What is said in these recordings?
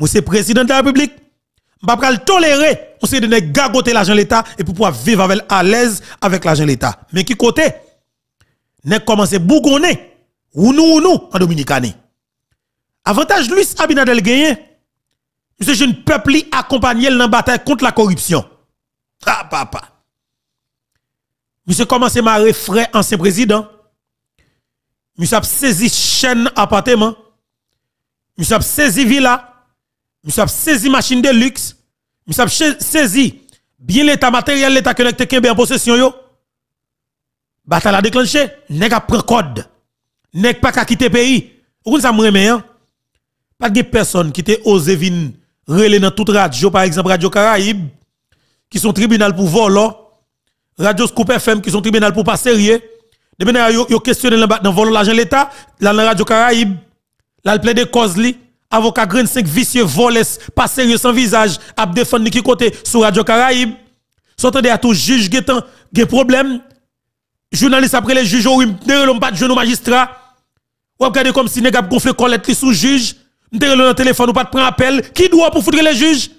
Monsieur le président de la République. Je ne vais pas tolérer. On de ne gagoter l'argent de l'État et pour pouvoir vivre à l'aise avec l'argent de l'État. Mais qui côté? Nous commencé à bougonner. Ou nous, ou nous, en Dominicani. Avantage Luis Abinadel nous Monsieur ne peuple accompagné accompagne la bataille contre la corruption. Ah, papa. Monsieur commence à frère ancien président. Monsieur a saisi chaîne appartement. Monsieur a saisi villa. Nous avons saisi machine de luxe. nous avons saisi bien l'état matériel, l'état connecté qui est en possession. Yo. l'a a déclenché. Nèg a pris code. Nèg pas qu'à quitter pays. Vous ça me hein? Pas de personne qui te osé venir relé dans toute radio, par exemple Radio Caraïbe, qui sont tribunal pour vol, hein? Radio Scoop FM, qui sont tribunal pour pas sérieux. Depuis, ils ont questionné dans vol l'argent l'État, la dans Radio Caraïbe, l'a le de cause avocat Green 5 vicieux voles, pas sérieux sans visage, a défendu qui côté sur Radio Caraïbe. S'entendez à tout juge getan, des problèmes. Journaliste après les juges, ou ne pas de jeunes magistrats Ou regardez comme si pas gonflé collette li sous juge. M'dere le téléphone ou pas de prendre appel. Qui doit pour foutre les juges?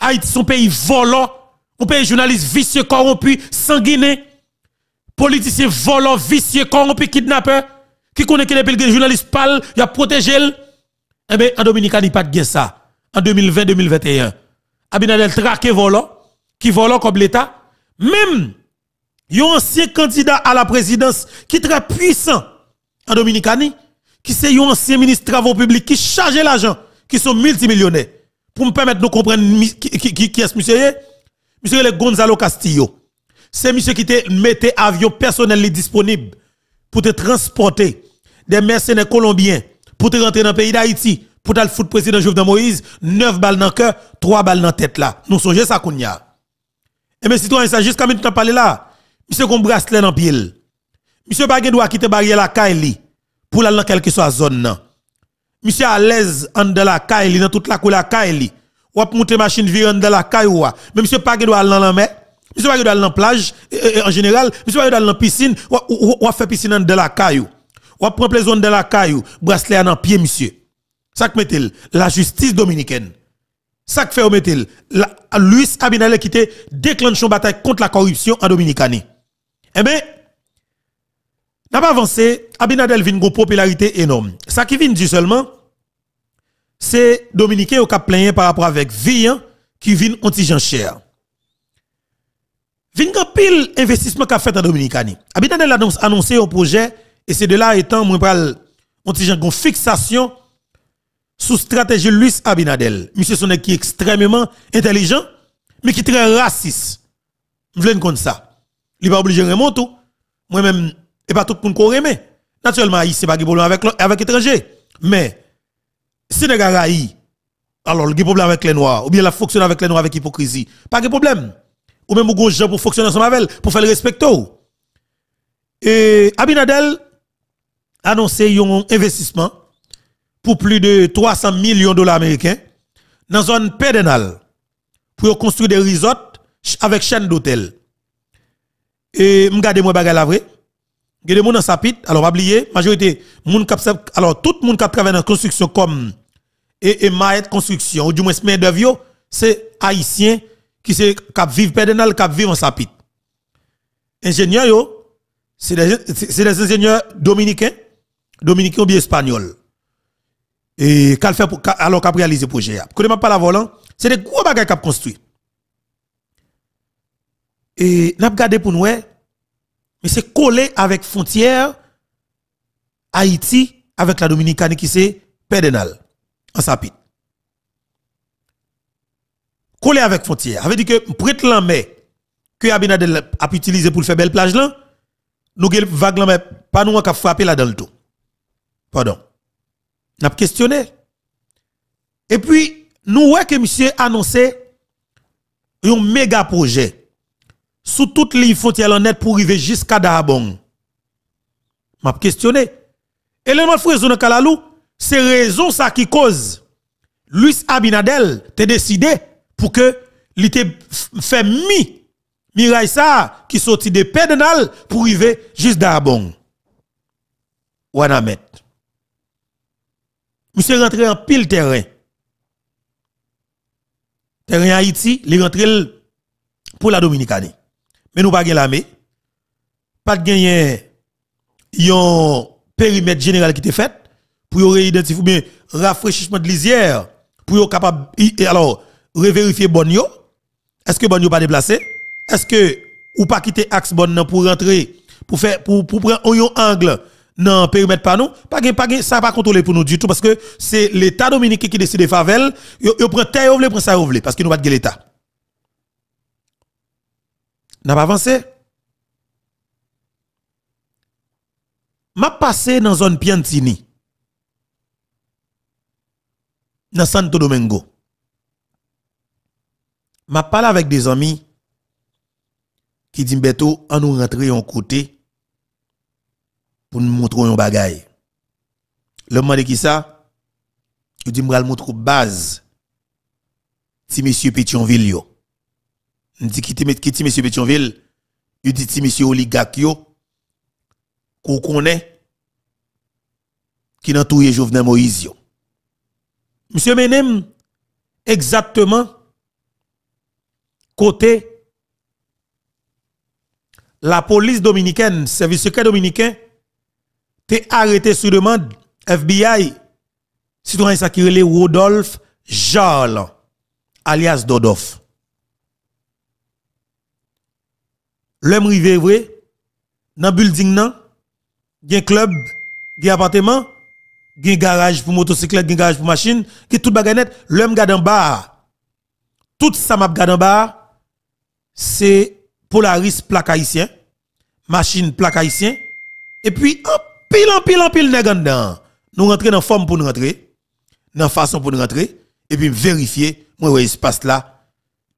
Haïti, son pays volant. Un pays journaliste vicieux, corrompu, sanguiné. Politicien volant, vicieux, corrompu, kidnappeur. Qui connaît que les journalistes parlent, il a protégé. Eh bien, en Dominicani, il pas de ça. En 2020-2021. Abinadel traque volant, qui volant comme l'État. Même, y ancien candidat à la présidence qui est très puissant en Dominicani, qui c'est un ancien ministre travaux publics qui charge l'argent, qui sont multimillionnaires. Pour me permettre de comprendre qui, eh? est ce monsieur. Monsieur le Gonzalo Castillo. C'est monsieur qui te mettait avion personnel disponible pour te transporter des mercenaires colombiens pour te rentrer dans le pays d'Haïti, pour le foot président Jovenel Moïse, 9 balles dans le cœur, 3 balles dans la tête là. Nous sommes ça qu'on Et eh mes citoyens, ça juste quand tu parlé là. Monsieur qu'on bracelet dans pied. Monsieur Bagué doit quitter barrière la Kaili pour aller dans quelque soit zone Monsieur à l'aise en de la Kaili dans toute la cour la Kaili. Ou à monter machine virant de la Kaili Mais monsieur Bagué doit aller dans la mer. Monsieur Bagué doit aller dans la plage en général, monsieur Bagué doit aller dans la piscine ou, à faire piscine dans la Kaili ou prend zone de la caillou, bracelet en pied monsieur. Ça que met-il? la justice dominicaine. Ça que fait mettez Luis Abinadel qui quitté, déclenché bataille contre la corruption en Dominicanie. Eh bien, n'a pas avancé, Abinadel vient une popularité énorme. Ça qui vient du seulement, c'est Dominicain qui a plein par rapport avec Villan qui vient anti-gens cher. pile investissement qu'a fait en Dominicanie. Abinadel a annoncé un projet et c'est de là étant, moi, on dit, une fixation sous stratégie Luis Abinadel. Monsieur Sonek qui est extrêmement intelligent, mais qui est très raciste. Je veux comme ça. Il n'est pas obligé de remonter. Moi-même, et pas tout le monde Naturellement, ici, pas de problème avec, avec l'étranger. Mais, Sénégal haï, alors, il y a problème avec les Noirs, ou bien la fonctionné avec les Noirs avec hypocrisie. Pas de problème. Ou même, il y a pour fonctionner ensemble avec pour faire le respect. Et Abinadel, annoncé un investissement pour plus de 300 millions de dollars américains dans une zone pédénale pour construire des resorts avec chaîne d'hôtels. Et regardez moi bagay la vraie. Gade moun dans sapit, alors pas oublier, majorité moun kap alors tout moun kap travaille dans construction comme et et construction ou du moins de vieux c'est haïtien qui se cap vivre qui cap vivre en sapit. Ingénieur yo, c'est des ingénieurs dominicains dominicain ou bien espagnol. Et qu'elle fait pour, alors qu'elle réalise le projet. Quand je la volant, c'est des gros bagages qu'elle construit. Et n'a gardé pour nous, mais c'est collé avec frontière Haïti avec la Dominicaine qui c'est Pédenal en sapit. Collé avec frontière. Ça veut dire que prête la que Abinadel a utilisé pour faire belle plage là, nous avons vague là, pas nous qui frappé là dans le tout. Pardon. N'a questionné. Et puis, nous voyons que monsieur annoncé un méga projet sous toute ligne frontière en net pour arriver jusqu'à Dabon. M'a questionné. Et mot de Kalalou, c'est raison ça qui cause Luis Abinadel te décidé pour que te fait mi Mirai ça qui sortit de Pédenal pour arriver jusqu'à Dabon. Wanamet. Vous se rentré en pile terrain. Terrain Haïti, les rentré pour la Dominicanie. Mais nous pas gagné l'armée. Pas de gagner périmètre général qui était fait pour réidentifier bien rafraîchissement de lisière pour capable alors revérifier bon Est-ce que bon pas déplacé Est-ce que ou pas quitter axe bon pour rentrer pour faire pour pour prendre un angle non, permettre pas nous, pas de, ça pas contrôler pour nous du tout parce que c'est l'État dominicain qui décide de favel, Ils prend terre, il prend ça, parce que nous pas de l'État. N'a pas avancé. M'a passé dans zone Piantini. Dans Santo Domingo. M'a parlé avec des amis qui disent, Beto, on nous rentrer en côté pour nous montrer un bagage. Le de qui ça Il dit, je vais montrer base. Si monsieur Pétionville, yo. Il dit, qui ti monsieur Pétionville Il dit, si monsieur Oligak yo. Qu'on connaît. Qui n'a tout Jovenel Moïse, M. Monsieur Menem, exactement, côté la police dominicaine, service secret dominicain, et arrêté sur demande FBI. Citoyen ça qui Rodolphe Jarl, alias Dodof, L'homme rivé vrai, dans building nan, un club, un appartement, un garage pour motocyclette, un garage pour machine, qui tout baganette, l'homme garde en bar. Tout ça m'a garde en bar. c'est Polaris plaque haïtien, machine plaque haïtien, et puis hop, pile en pile en pile nèg Nous rentrer dans forme pour nous rentrer, dans façon pour nous rentrer et puis vérifier moi ouais espace là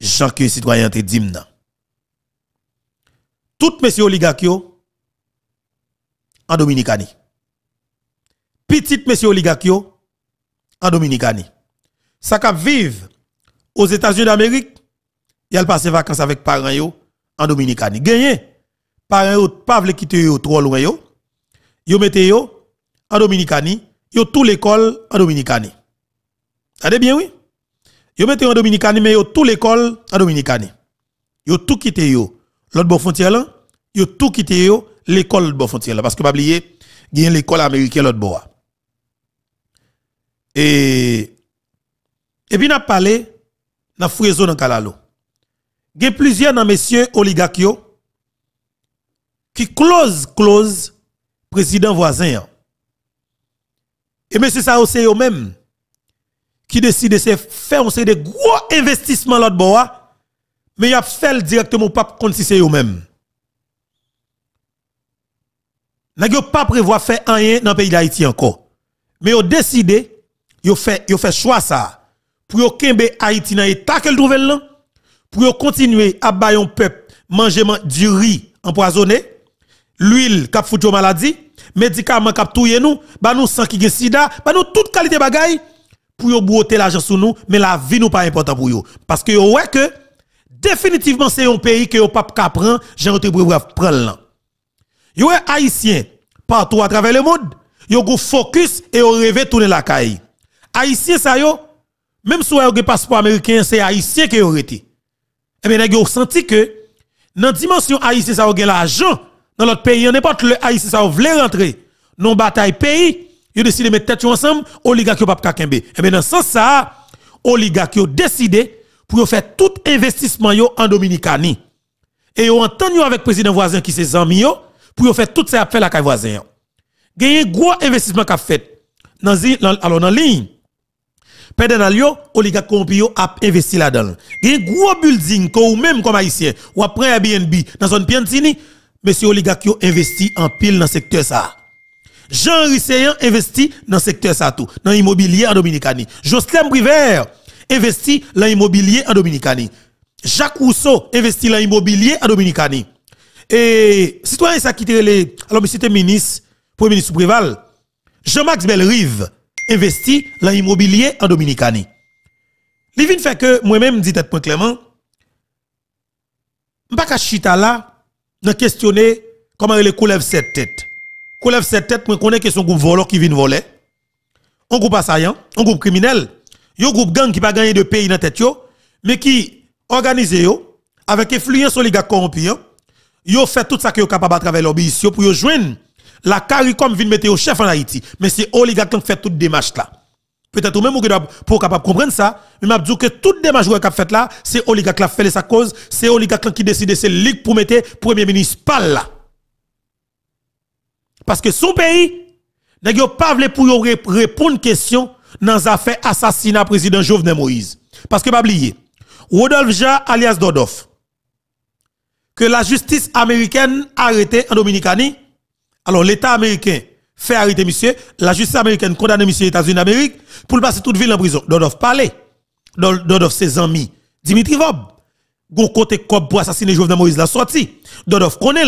Janke que citoyen te dit toutes Tout messieurs oligarques en Dominicani. Petit messieurs oligarques en Dominicani. Ça cap vive aux États-Unis d'Amérique, Il a passé vacances avec parents en Dominicani. Gagné parents yo pas veulent quitter yo trop loin yo mette yo en Dominicani, yo tout l'école en Dominicani. Tade bien oui. Yo yo en Dominicani mais yo tout l'école en Dominicani. Yo tout quitté yo l'autre bon frontière là, yo tout quitté yo l'école l'autre là parce que pas oublier l'école américaine l'autre bord. Et et puis a parlé dans zone dans Kalalo. Il y a plusieurs dans messieurs oligarques qui close close président voisin. Hein. Et monsieur ça c'est eux-mêmes qui décident de faire un de gros investissements là bois hein. mais ils fait directement pas contre si c'est eux-mêmes. N'a pas prévoir faire rien dans le pays d'Haïti encore. Mais ils décidé, ils fait ils fait choix ça pour yo kembe Haïti dans l'état qu'elle trouve là pour qu'ils continuer à bailler un peuple manger du riz empoisonné, l'huile qui a foutu maladie médicaments qui touye nous, bah nous sans qui sida, bah nous toute qualité bagay pour yo de l'argent sur nous, mais la vie nous pas importante pour yo parce que vous ouais que définitivement c'est un pays que yo pas capran, j'ai vous brave prendre Yo est haïtien partout à travers le monde, yo go focus et vous rêve tourner la caille. Haïtien ça yo même si vous avez un passeport américain, c'est haïtien qui et été. Et bien, vous senti que dans la dimension haïtienne, ça a l'argent dans l'autre pays, n'importe le haïtien ça voulait rentrer non bataille pays, ils décident de mettre tête ensemble, oligarque pas kakembe. Et eh bien dans ce sens ça, oligarque décidé pour faire tout investissement en Dominicanie. Et ont entendu avec le président voisin qui ses amis pour faire tout ça fait la caille voisin. un gros investissement qu'a fait dans alors dans ligne. Pendant yo, oligarque yo a investi là-dedans. un gros building que ou même comme haïtien, ou après Airbnb dans zone Piantini, monsieur Oligakio investi en pile dans le secteur ça. Jean Risséan investit dans le secteur ça tout, dans l'immobilier en Dominicani. Jocelyn Privert investit dans l'immobilier en Dominicani. Jacques Rousseau investit dans l'immobilier en Dominicani. Et citoyen ça qui les alors monsieur le ministre premier ministre Préval Jean-Max Belrive investit dans l'immobilier en Dominicani. Livin fait que moi-même dit point clairement pas chita là de questionner comment il est cette tête. Coulève cette tête, moi connais que son groupe voleur qui vient voler. Un groupe assaillant, un groupe criminel, un groupe gang qui pas gagné de pays dans tête mais qui organise, avec influence sur les gars corrompus. Yo fait tout ça que yo capable à travers l'obéissance pour yo joindre la CARICOM vient mettre au chef en Haïti. Mais c'est oligarque qui fait toute démarche là. Peut-être même pour capable comprendre ça, mais m'a dit que toute démarche qui a fait là, c'est Oligak qui a fait sa cause, c'est Oligak qui décide c'est ligue pour mettre premier ministre pas là. Parce que son pays n'a pas voulu pour répondre question dans affaire assassinat président Jovenel Moïse. Parce que pas oublier, Rodolphe Ja alias Dodoff que la justice américaine a arrêté en Dominicanie. Alors l'État américain fait arrêter monsieur, la justice américaine condamne monsieur États-Unis d'Amérique pour le passer toute ville en prison. Dodov parle. Dodov ses amis, Dimitri Vob, gon côté cop pour assassiner Jovenel Moïse la sortie, Dodov connaît,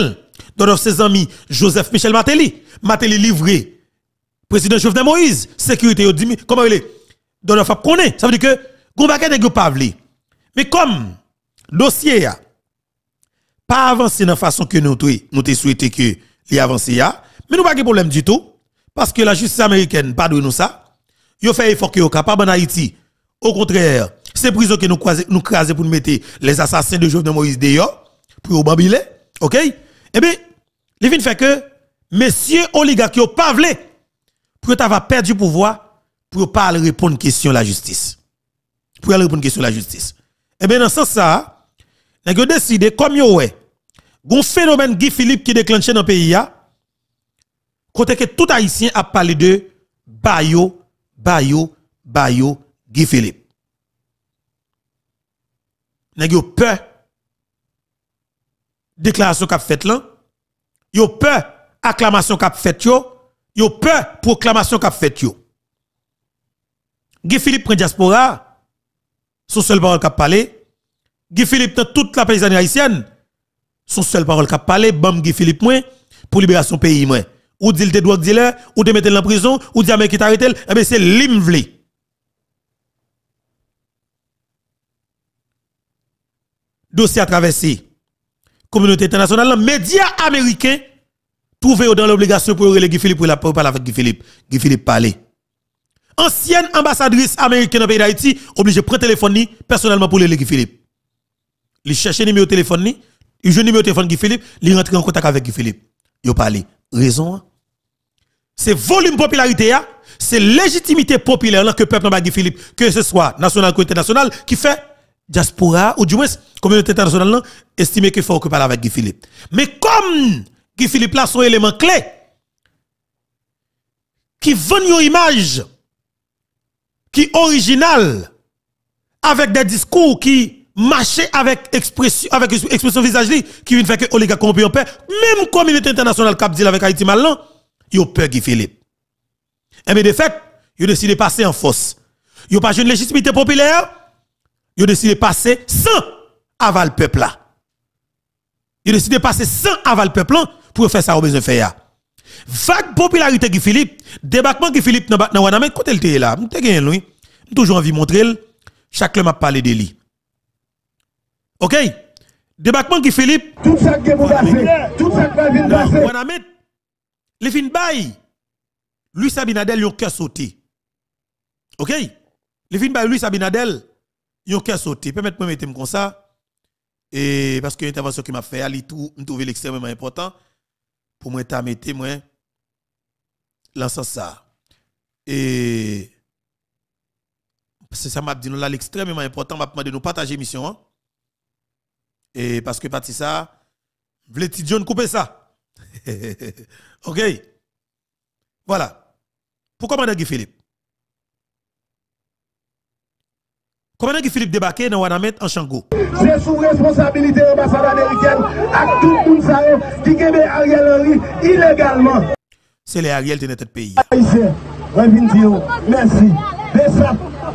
Dodov ses amis, Joseph Michel Matéli, Matéli livré, président Jovenel Moïse, sécurité, comment il est, Dodov connaît, ça veut dire que, gon baquet n'est pas Mais comme, dossier, pas avancé dans la façon que nous, souhaitons souhaité que il avance, mais nous pas de problème du tout. Parce que la justice américaine, pas de nous ça. Yo fait effort que yo capable en Haïti. Au contraire, c'est prison que nous crase, nous pour nous mettre les assassins de Jovenel Moïse d'ailleurs, Pour bambiler. OK? Eh bien, les fait que, messieurs oligarques, yo pas voulu Pour ta perdu perdre pouvoir. Pour pas répondre à la question de la justice. Pour répondre à la question la justice. Eh bien, dans ce sens, ça, nous avons décidé, comme yo ouais, un phénomène Guy Philippe qui déclenché dans le pays, Côté que tout haïtien a parlé de Bayo, Bayo, Bayo, Guy Philippe. Nèg yo peur déclaration qu'a fait là, yo peur acclamation qu'a fait yo, yo peur proclamation qu'a fait yo. Guy Philippe prend diaspora son seul parole qu'a parlé. Guy Philippe dans toute la paysanne haïtienne son seul parole qu'a parlé bam Guy Philippe moins pour son pays ou dit le drug dealer, ou te mettre en prison, ou dit à ah, qui t'arrête, eh bien c'est l'imvle. Dossier à traverser. Communauté internationale, médias américains trouvent dans l'obligation pour Guy Philippe pour la parler avec Guy Philippe. Guy Philippe parler. Ancienne ambassadrice américaine dans le pays d'Haïti, obligée de prendre téléphone personnellement pour Guy Philippe. Il cherche numéro de téléphone, il joue numéro de téléphone Guy Philippe, il rentre en contact avec Guy Philippe. Il parle raison. Hein? C'est volume popularité, hein? c'est légitimité populaire que le peuple de Philippe, que ce soit national ou international, qui fait diaspora ou du moins communauté internationale estimer estime qu'il faut que parle avec Guy Philippe. Mais comme Guy Philippe là son élément clé qui vend une image qui originale avec des discours qui marcher avec expression, avec expression visage qui vient faire que oligarque corrompu en paix, même communauté internationale cap dit avec Haïti mal là, yo peur Guy Philippe. Et eh mais de fait, yo décidé de passer en force. Yo pas une légitimité populaire, yo décidé de passer sans aval peuple là. Yo décidé de passer sans aval peuple pour faire ça au besoin faire. Vague popularité Guy Philippe, débarquement Guy Philippe dans Wanamé, là, toujours envie montrer chaque m'a parlé de lui. OK Débarquement qui Philippe. Tout ça qui est tout ça qui est passé. mettre les fin bail. Lui Sabinadel yon cœur sauté. OK Les fin bail lui Sabinadel yon cœur sauté. Permettez-moi mettre comme ça. Et parce que l'intervention qui m'a fait, elle tout, trouve l'extrêmement important pour moi à mettre moi l'ensemble ça. Et que ça m'a dit là l'extrêmement important m'a demandé de nous partager mission hein? Et parce que parti ça, Vleti John couper ça. ok? Voilà. Pourquoi Madame Philippe? Comment Philippe débarqué dans Wanamet en Chango? C'est sous responsabilité l'ambassade américaine à tout le monde qui gagne Ariel Henry illégalement. C'est les Ariel de notre pays. merci.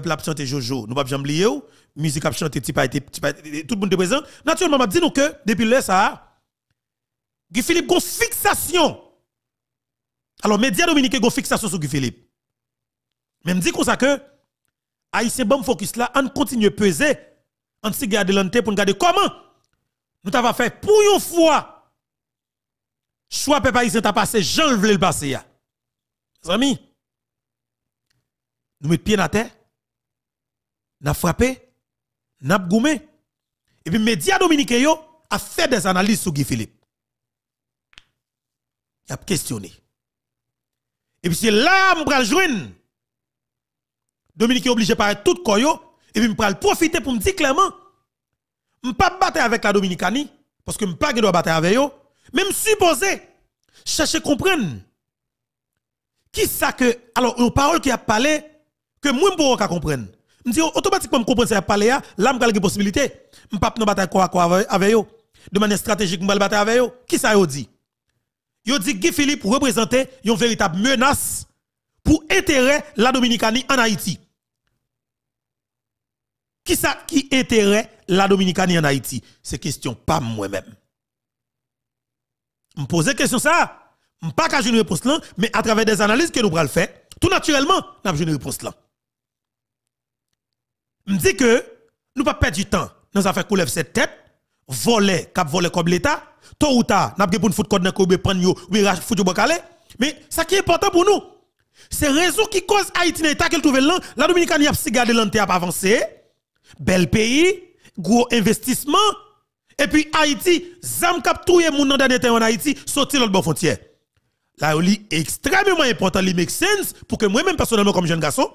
peuple a chanté Jojo, nous pas jamais oublier, musique a chanté tout le monde est présent. Naturellement, m'a dit nous que depuis là ça Guy Philippe gon fixation. Alors médias dominicains gon fixation sur Guy Philippe. Même dit comme ça que Haïtien bon focus là, on continue peser, on se garde pour pour regarder comment nous t'avons fait pour une fois. Choix peuple haïtien t'a passé, j'en le passé. Mes amis, nous mettons pied à terre n'a frappé, n'a goumé. Et puis, média médias yo a fait des analyses sur Guy Philippe. Il a questionné. Et puis, c'est là que je jouer, Dominique est obligé de parler tout koyo. Et puis, je profiter pour me dire clairement, je ne pas battre avec la Dominicanie, parce que je ne pas battre avec eux. Même supposé, chercher à comprendre. Qui ça que, alors, une parole qui a parlé, que moi, je ne comprendre. Je dis automatiquement, je comprends ça parler là, là, je une possibilité. Je ne pas dans quoi avec vous. De manière stratégique, je bataille avec vous. Qui ça yo dit Yo dit Guy Philippe représente une véritable menace pour intérêt la Dominicanie en Haïti. Qui ça qui intérêt la Dominicanie en Haïti C'est question pas moi-même. Je pose question ça. Je pas qu'à une réponse mais à travers des analyses que nous allons faire, tout naturellement, nous avons une réponse là me dit que nous pas perdre du temps dans affaire couler cette tête voler cap voler comme l'état tôt ou tard n'a pas pour foutre code dans courbe prendre yo ou foutre bocalé mais ça qui est important pour nous c'est raison qui cause Haïti dans l'état qu'elle trouve la Dominicaine y a si garder l'anté pas avancer bel pays gros investissement et puis Haïti zam cap touyer moun dans dernier en Haïti sortir l'autre bon frontière là est extrêmement important il make sense pour que moi même personnellement comme jeune garçon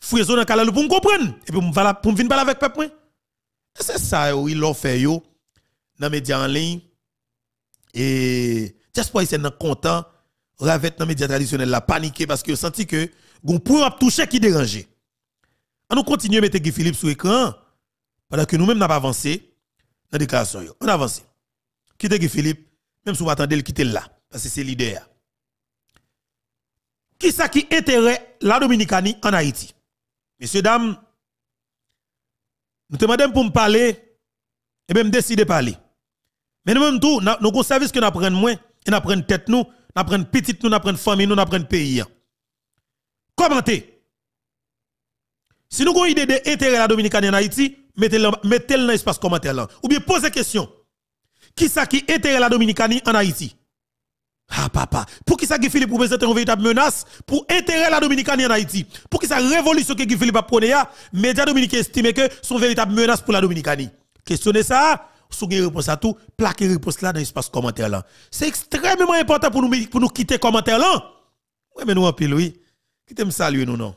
Fouezo dans Kalalou pour me comprendre. Et puis pour me venir parler avec peuple. C'est ça, oui l'ont fait yo, dans les médias en ligne. Et j'espère qu'ils sont contents. Ravet dans les médias traditionnels la paniqué parce qu'ils senti que gon pouvez toucher qui dérangeait. On continue à mettre Guy Philippe sur l'écran pendant que nous-mêmes n'avons pas avancé dans la déclaration. On avance. Quitte Guy Philippe, même si vous le quitte là, parce que c'est l'idée. Qui est-ce qui intérêt la Dominicanie en Haïti? Messieurs, dames, nous demandons pour me parler, et bien, me décider de parler. Mais nous même nous avons un service que nous apprenons moins, et nous apprenons tête nous, nous apprenons petite nous, nous apprenons famille nous, nous apprenons pays. Commentez. Si nous avons une idée d'intérêt à la Dominicaine en Haïti, mettez-le dans l'espace commentaire là. Ou bien posez question. Qui ça qui intérêt la Dominicaine en Haïti? Ah, papa. Pour qui ça, Guy Philippe, représente une véritable menace pour intérêt la Dominicanie en Haïti? Pour qui ça, révolution que Guy Philippe a prôné, les ah? médias dominicains estiment que son véritable menace pour la Dominicanie. Questionnez ça, sous une réponse à tout, plaquez réponse là dans l'espace commentaire là. C'est extrêmement important pour nous, pour nous quitter commentaire là. Oui, mais nous en pile, oui. Quittez me saluer, nous, non.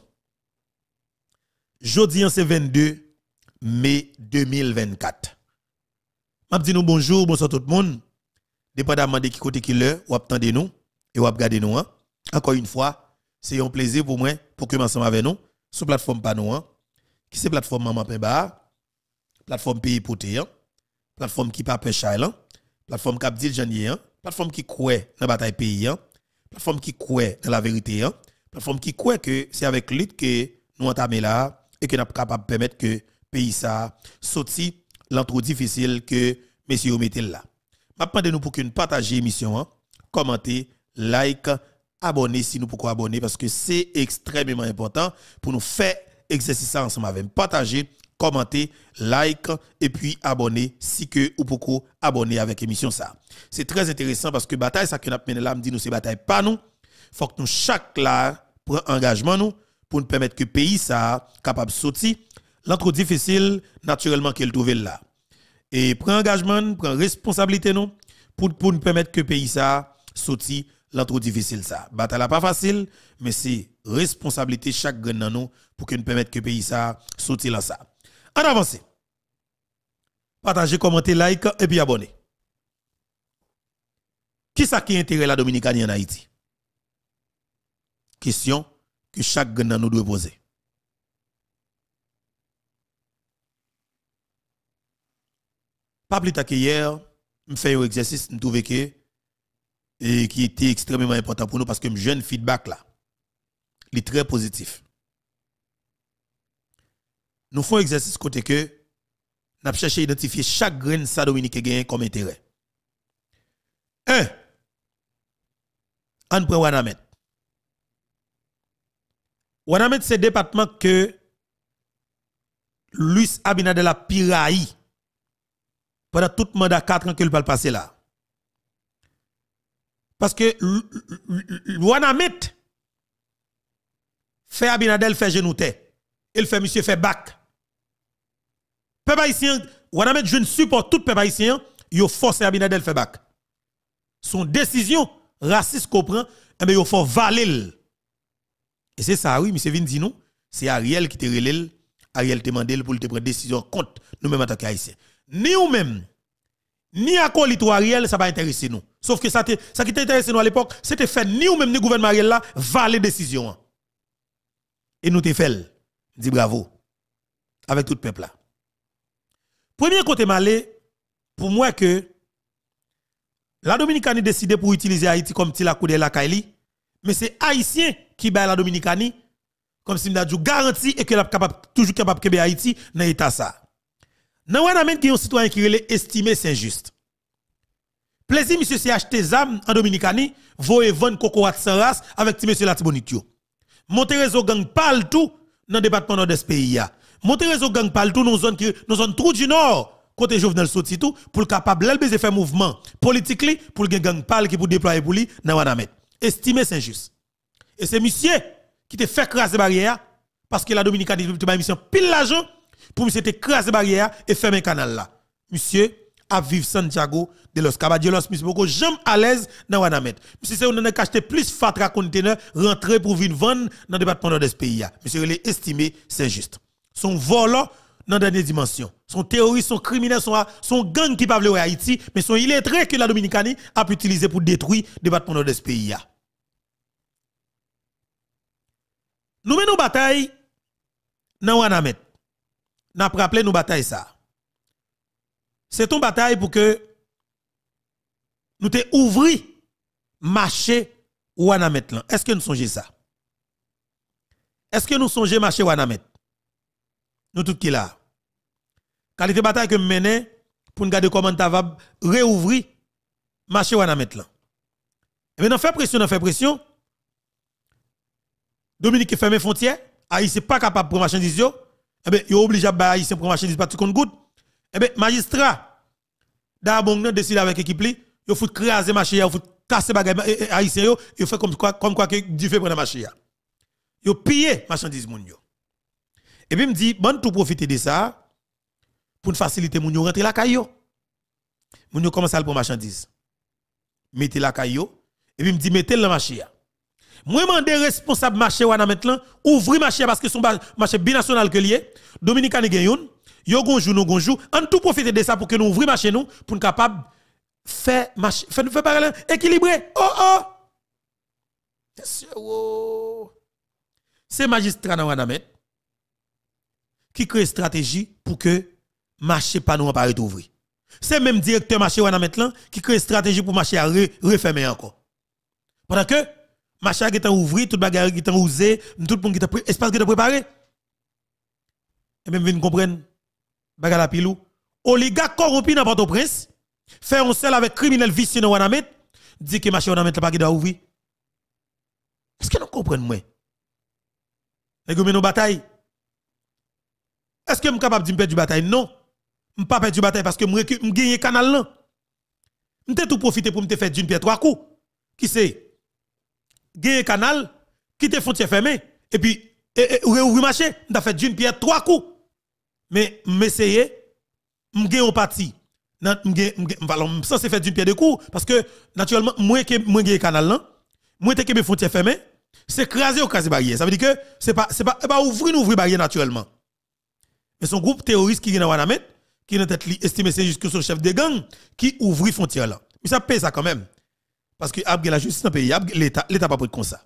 Jeudi, hein, c'est 22 mai 2024. Je dis nous bonjour, bonsoir tout le monde dépendamment de qui côté qui est, ou attendez nous et ou regardez nous. Hein? Encore une fois, c'est un plaisir pour moi pour que ensemble avec nous sur plateforme pas nous. Hein? Qui c'est plateforme Maman la plateforme Pays Poté, la hein. plateforme qui pas la hein. plateforme qui dit la hein. plateforme qui croit dans la bataille pays, plateforme qui croit dans la vérité, plateforme qui croit que c'est avec lutte que nous entamons là et que nous sommes capables de permettre que pays ça sorti lentre difficile que messieurs mettent là. Je nous pour que nous émission, l'émission, hein. commentez, like, abonnez si nous pouvons abonner parce que c'est extrêmement important pour nous faire exercice ensemble avec partager, commenter, like et puis abonner si que ou pouvez abonner avec l'émission ça. C'est très intéressant parce que bataille ça que nous mené là dit nous c'est bataille pas nous. Faut que nous chaque là prend engagement nous pour nous permettre que pays ça capable sortir l'entre difficile naturellement qu'elle trouve là et prend engagement, prend responsabilité non, pour pour nous permettre que pays ça sorti trop difficile ça. Bataille pas facile, mais c'est responsabilité chaque grain dans nous pour que nous permettre que pays ça sorti là ça. En avance. Partagez, commentez, like et puis abonnez. Qui ça qui intéresse la Dominicanie en Haïti? Question que chaque grain nous doit poser. Pas plus tard hier je fait un exercice, je que et qui était extrêmement important pour nous parce que jeune feedback là, il est très positif. Nous faisons un exercice côté que nous cherchons à identifier chaque grain de sa Dominique comme intérêt. Un, on prend Wanamet. Wanamet, c'est le département que Luis Abinadel a pendant tout le mandat 4 ans qu'il va passer là. Parce que Wanamit... fait Abinadel fait genouté. Il fait monsieur fait bac. Peuple haïtien, Wanamet je ne supporte tout peuple haïtien, il force Abinadel fait bac. Son décision raciste qu'on prend, eh bien, il faut valer. Et c'est ça, oui, monsieur Vindino, c'est Ariel qui te relève, Ariel te mandé pour te prendre décision contre nous-mêmes en tant ni ou même, ni à ou ça va intéresser nous. Sauf que ça, ça qui t'intéresse nous à l'époque, c'était fait ni ou même ni gouvernement Ariel là, valer décision. Et nous te fait, dit bravo, avec tout le peuple là. Premier côté malé, pour moi que la Dominicanie décidé pour utiliser Haïti comme petit la la Kaili, mais c'est Haïtien qui bat la Dominicanie, comme si nous garantie et que la toujours capable de Haïti dans l'état ça. Nan wè un ki yon citoyen qui est estime c'est juste. Plaisir, monsieur, c'est acheter en Dominicani, voye vendre coco à race avec ti monsieur Latibonitio. Monte réseau gang parle tout dans le département nord ce pays. Monte réseau gang parle tout dans zone zone trou du nord, côté Jovenel Souti tout, pour le capable de faire mouvement politique, pour le gang parle qui pour déployer pour lui, dans le nan Estime c'est juste. Et c'est monsieur qui te fait craser barrière, parce que la Dominicaine tu une mission pile l'argent, pour c'était écraser barrière et fermer canal là. Monsieur, à vivre Santiago de los Caballeros, monsieur, beaucoup jamais à l'aise dans Wanamet. Monsieur, c'est on a acheté plus fatra conteneur rentré pour une vendre dans le département de ce pays Monsieur, il est estimé, c'est juste. Son vol dans dernière dimension. Son terroriste, son criminel, son, gang qui parle de Haïti, mais son illettré que la Dominicanie a pu utiliser pour détruire le département de ce pays là. Nous menons bataille dans Wanamet n'a rappelé nos batailles ça. C'est une bataille pour que nous te ouvri marché Wanamet Est-ce que nous songez ça? Est-ce que nous songez marché Wanamet? Nous tout qui là. Qualité bataille que menons... pour nous garder comment va réouvrir marché Wanamet Mais eh Et maintenant, fait pression, fait pression. Dominique ferme frontière. il n'est pas capable de prendre Yo eh ben yo obligé à bailler pour marchandise pas tout compte goutte eh ben magistrat d'abon décide avec équipe li yo fout craser marché yo fout casser bagaille eh, eh, haïtien yo yo fait comme quoi comme quoi que du fait prendre marché yo piller marchandise moun yo et puis me dit bon tout profiter de ça pour faciliter moun yo rentrer la caillou moun yo commence à prendre marchandise mettez la caillou et puis me dit mettez le marché moi, des responsable marché wana maintenant, ouvrir marché parce que son marché binational que lié, Dominicain et Gayon, yo gonjou nous gonjou, en tout profiter de ça pour que nous ouvrions marché nous pour nous capable faire marché faire faire équilibré. Oh oh. Monsieur ce oh. C'est magistrat dans wana qui crée stratégie pour que marché pas nous apparaît ouvrir. C'est même directeur marché wana maintenant qui crée stratégie pour marché à refermer encore. Pendant que machin qui est ouvert, tout bagarre qui est usé, tout le monde qui est espace qui est préparé. Et même vous comprenez, bagarre la pilou. Oligarque corrompu dans Port-au-Prince, fait un seul avec criminel vicieux dans Wanamet, dit que machin Wanamet pas qui doit ouvrir. Est-ce que vous comprenez moi? Et vous nos batailles. Est-ce que je suis capable de perdre du bataille? Non. Je ne pas perdre du bataille parce que je gagne canal là. pas tout profiter pour me faire d'une pierre trois coups. Qui sait un canal, quitte frontière fermé, et puis, réouvrir marché, on a fait d'une pierre trois coups. Mais, m'essayer, m'gé en parti. censé fait d'une pierre deux coups, parce que, naturellement, moins que, moins canal là, moins que frontière fermée, c'est craser ou craser barrière. Ça veut dire que, c'est pas, c'est pas, eh ben, ouvrir, ouvrir barrière naturellement. Mais son groupe terroriste qui vient à Wanamet, qui est estimé c'est que son chef de gang, qui ouvre frontière là. Mais ça paye ça quand même. Parce que la justice dans le pays, l'État n'a pas pris comme ça.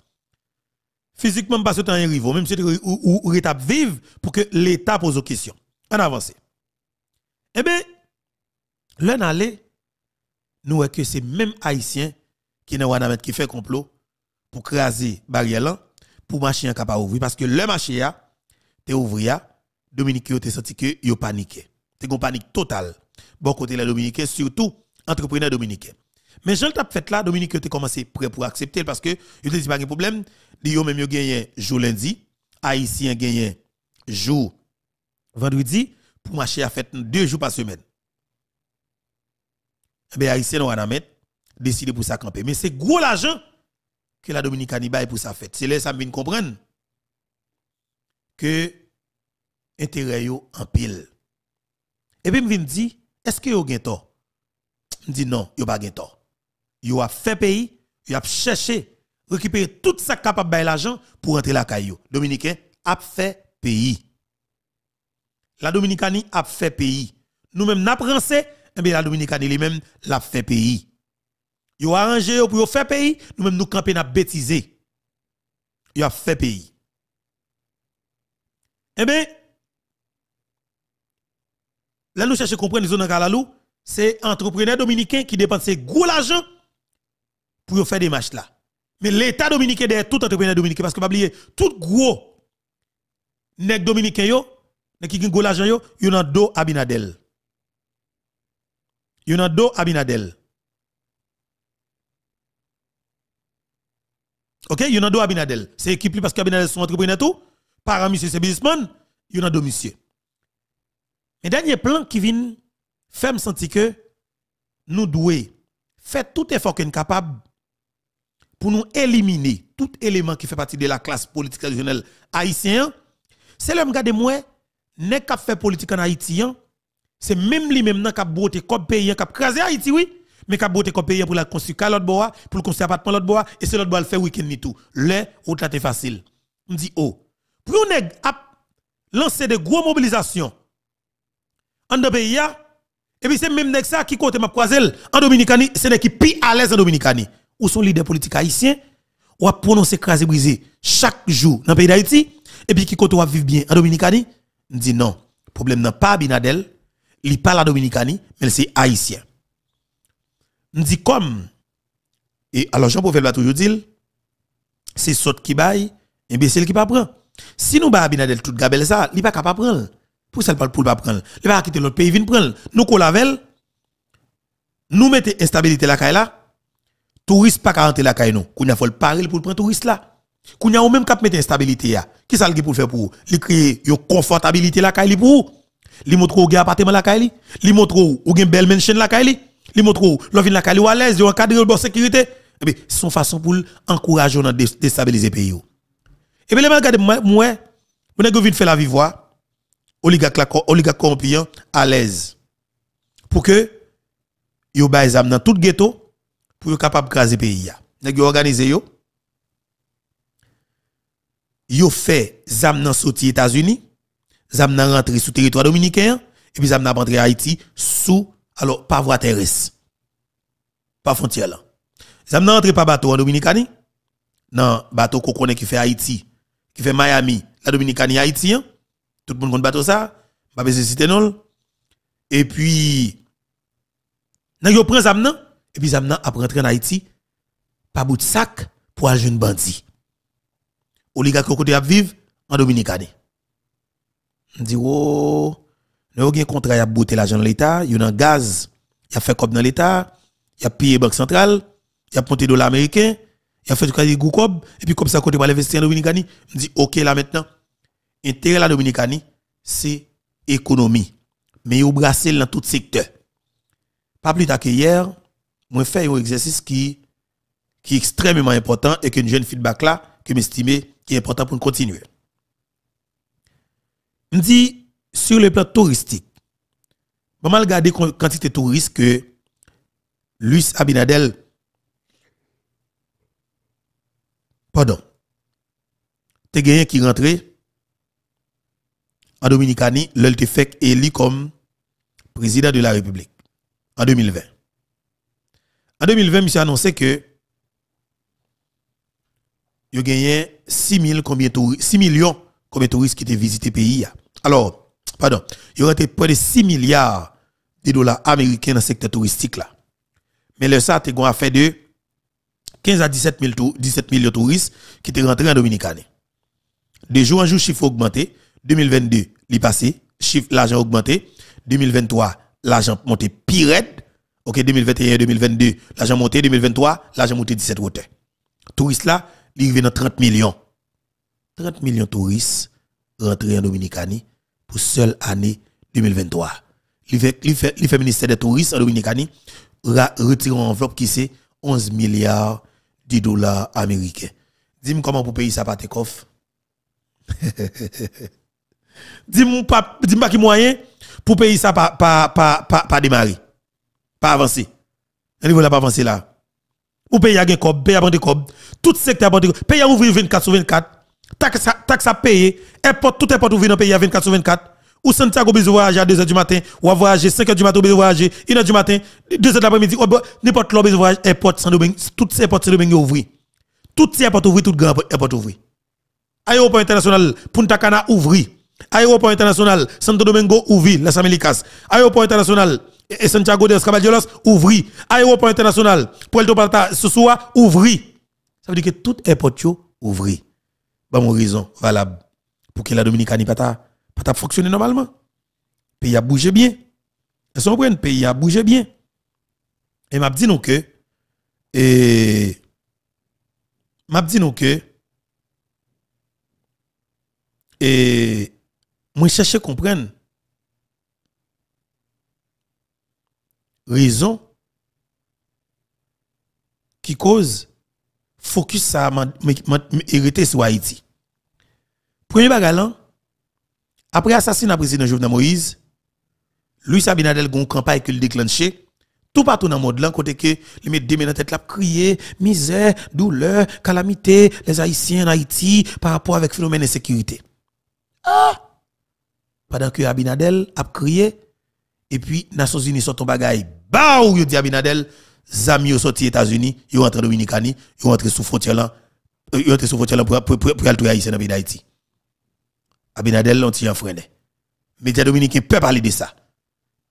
Physiquement, pas ce temps un rivaux, même si une étape vive pour que l'État pose aux questions. En avance. Eh bien, l'un allait, nous voyons que c'est même Haïtiens qui n'a qui fait complot pour craser barrière pour marcher capable ouvrir. Parce que le marché a, te ouvrir, Dominique a senti que yo paniqué. Te gon panique totale. Bon côté les Dominique, surtout entrepreneurs dominicains. Mais le t'a fait là, Dominique était commencé prêt pour accepter parce que il te dis pas de problème. Yo même yo gagné jour lundi, haïtien gagné jour vendredi pour marcher à fête deux jours par semaine. Eh bien haïtien on va mettre décider pour ça camper. Mais c'est gros l'argent que la Dominique baille pour sa fête. C'est là que ça me vient comprendre que intérêt yo en pile. Et eh puis me dis, dire est-ce que yo gagne Je Me dit non, yo pas gagne tort yo a fait pays, il a cherché récupérer tout ça capable de l'argent pour entrer la caillou. Dominicain a fait pays. La Dominicanie a fait pays. Nous-mêmes n'a français, eh bien la Dominicanie elle même l'a fait pays. Yo arrangé pour faire pays, nous-mêmes nous camper n'a bêtiser. Yo a fait pays. Eh bien Là nous cherchons à comprendre les zones c'est entrepreneur Dominicain qui dépensait gros l'argent pour faire des matchs là. Mais l'État dominicain derrière tout entrepreneur dominicain, parce que pas oublier, tout gros nèg dominicain yo, nèg qui gagne l'argent yo, yon a dos Abinadel. Yon a dos Abinadel. OK, yon a dos Abinadel. C'est équipe parce que Abinadel sont entrepreneurs tout, un monsieur c'est businessman, yon a deux monsieur. Mais dernier plan qui vient fait me sentir que nous devons faire tout effort qu'on est capable pour nous éliminer tout élément qui fait partie de la classe politique traditionnelle haïtienne, c'est le regardez moi, n'est qu'a fait politique en Haïti, hein. c'est même lui même qui a fait comme pays, qui Haïti, oui, mais qui a fait comme pour la construire l'autre bois, pour le construire appartement l'autre bois, et c'est l'autre bois le fait week-end ni tout. Là, autre là, facile. On dit, oh, pour on a lancé de grosses mobilisations en de pays, et puis c'est même ça qui compte ma croiselle en Dominicanie, c'est qui pi à l'aise en Dominicanie ou son leader politique haïtien, ou a prononcé crasé brisé chaque jour dans le pays d'Haïti, et puis qui compte ou vivre bien en Dominicani, dit non. Problème n'est pas Binadel, il pas la Dominicani, mais c'est haïtien. dit comme, et alors Jean-Paul va toujours dit, c'est saute qui baille, imbécile qui pas prend. Si nous ba Binadel tout gabel ça, il pas capable prendre. Pour ça, pour pas prendre. Il va quitter l'autre pays, vient prendre. Nous, qu'on nous mettons instabilité la là touriste pas 40 rentrer la caille nous. Qu'on a faut le parler pour prendre touriste là. Qu'on a ou même cap mettre instabilité là. Qui ça le pour faire pour lui créer une confortabilité la caille pour Li montre ou gen appartement la caille li, montre ou gen belle mansion la caille li, montre ou la caille ou à l'aise, ou encadré le bon sécurité. Et eh bien, son façon pour encourager à déstabiliser pays pays. Et eh bien, les regardez, moi, moi, je vais faire la vivre, hein. oligarque corrompu hein, à l'aise. Pour que, yo baise dans tout ghetto, pour capable de craser pays nèg yon organisé yo yo fait zam nan les États-Unis zam nan rentre sous territoire dominicain et puis zam nan à Haïti sous alors pas voie terrestre pas frontière là zam nan par bateau en Dominicani. non bateau qu'on connaît qui fait Haïti qui fait Miami la Dominicanie Haïti tout le monde compte bateau ça pas besoin non et puis nan yon prend zam nan et puis maintenant, a entrer en Haïti, pas bout de sac pour un jeune bandit. Oligarque côté a vivre en Dominicane. On dit, oh, nous avons un contrat, il a l'argent dans l'État, il y a un gaz, il a fait comme dans l'État, il a pillé Banque Centrale, il a monté dollars l'américain, il a fait du cas Goukob, et puis comme ça, côté mal investir en Dominicanie, on dit, ok, là maintenant, intérêt la Dominicani, c'est économie. Mais il a dans tout secteur. Pas plus tard que hier, moi fais un exercice qui qui est extrêmement important et que une jeune feedback là que m'estime qui est important pour continuer. Me dit sur le plan touristique. Bon mal regarder quantité de touristes que Luis Abinadel pardon. es gagné qui rentrait en Dominicanie, l'el fait élu comme président de la République en 2020. En 2020, monsieur a annoncé que il a gagné 6 millions combien de touristes qui étaient visité le pays. Alors, pardon, il y aurait près de 6 milliards de dollars américains dans le secteur touristique là. Mais le ça, a fait de 15 à 17 millions 17 touristes qui étaient rentrés en Dominicaine. De jour en jour, chiffre augmenté. 2022, il passé, chiffre l'argent augmenté. 2023, l'argent monté pire. OK, 2021, 2022, l'argent monté, 2023, l'agent monté 17 hauteurs. Touristes là, ils viennent dans 30 millions. 30 millions de touristes rentrés en Dominicanie pour seule année 2023. Il fait le ministère des touristes en Dominicanie retire enveloppe qui c'est 11 milliards de dollars américains. Dis-moi comment pour payer ça par tes coffres. Dis-moi pas dis moyen pour payer ça par par démarrer pas avancé. elle niveau là, pas avancer là. Ou pays a un cob, pays a un cob, tout secteur à bande cob, pays à ouvrir 24 sur 24, taxe taxe à payer, toutes tout portes ouvert dans pays à 24 sur 24. Ou Santiago besoin voyage à 2h du matin, ou à voyager 5h du matin, ou voyager 1h du matin, 2h de l'après-midi, n'importe quoi besoin voyager, sans toutes ces portes sans Toutes Toutes Tout ces portes Toutes toutes grand portes ouvri. Aéroport international, Punta Cana ouvri. Aéroport international, Santo Domingo ouvert, La Américas. Aéroport international, et Santiago de Escabaldiolos, ouvri. Aéroport international, Puerto ce soir ouvri. Ça veut dire que tout est ouvri. Bon bah, mon raison valable pour que la Dominicanie pata ta, pas fonctionner normalement. Pays a bougé bien. Est-ce prêts, Le Pays a bougé bien. Et m'a dit non que et m'a dit non que et moi à comprendre raison qui cause focus ça hérité sur Haïti. Premier bagalan, après l'assassinat président Jovenel Moïse, Louis Abinadel gon campagne qu'il déclenché tout partout dans le monde là côté que les met deux dans tête là crier misère, douleur, calamité les haïtiens en Haïti par rapport avec phénomène sécurité. Ah! Pendant que Abinadel a crié et puis Nations Unies sont en bagaille bah ou yo dit Abinadel zami yo sorti États-Unis yo rentre Dominicani yo rentre sous frontière là euh, yo rentre sous frontière là pour pour pour aller à dans pays d'Haïti Abinadel l'ont tiré en Les médias dominicains peuvent parler de ça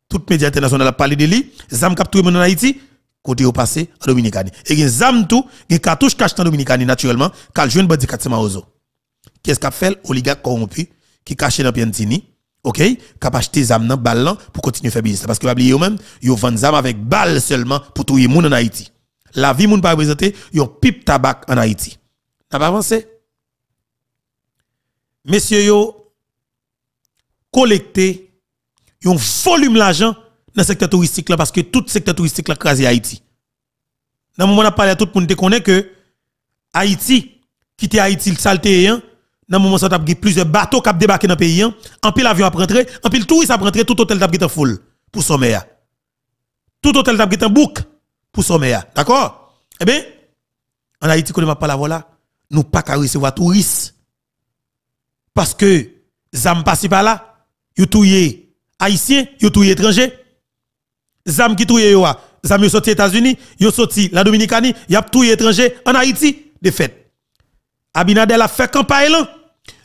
Toutes les médias internationaux a parlé de lui zam cap tout en Haïti côté au passé en Dominicani et gen zam tout gen cartouche cache en Dominicani naturellement cal jeune bandi 400 maozo qu'est-ce qu'a fait oligarque corrompu qui caché dans Tini? OK, capable acheter zam nan balle pour continuer à faire business parce que pas oublier même, yo vend zam avec balle seulement pour tout monde en Haïti. La vie moun pas ils yon pipe tabac en Haïti. N'a pas avancé. Messieurs yo collecter yon volume l'argent dans le secteur touristique là parce que tout secteur touristique là crasé Haïti. Dans moment on a parlé à tout le monde te que Haïti quitter Haïti le saleté hein, dans le moment où il y plusieurs bateaux qui débarqué dans le pays, hein. en pile avion a rentré en pile touriste a tout hôtel qui en full pour sommeil. Tout hôtel qui est en bouc pour sommeil. D'accord Eh bien, en Haïti, quand on pas la voilà, nous pas qu'à recevoir touristes. Parce que, zam passe par là, yo touyé haïtien, yo touyé étranger. Zam qui touyé yo, zam yo sorti États-Unis, yo sorti la Dominicanie, y a touyé étranger en Haïti, de fait. Abinadel a fait campagne là. Hein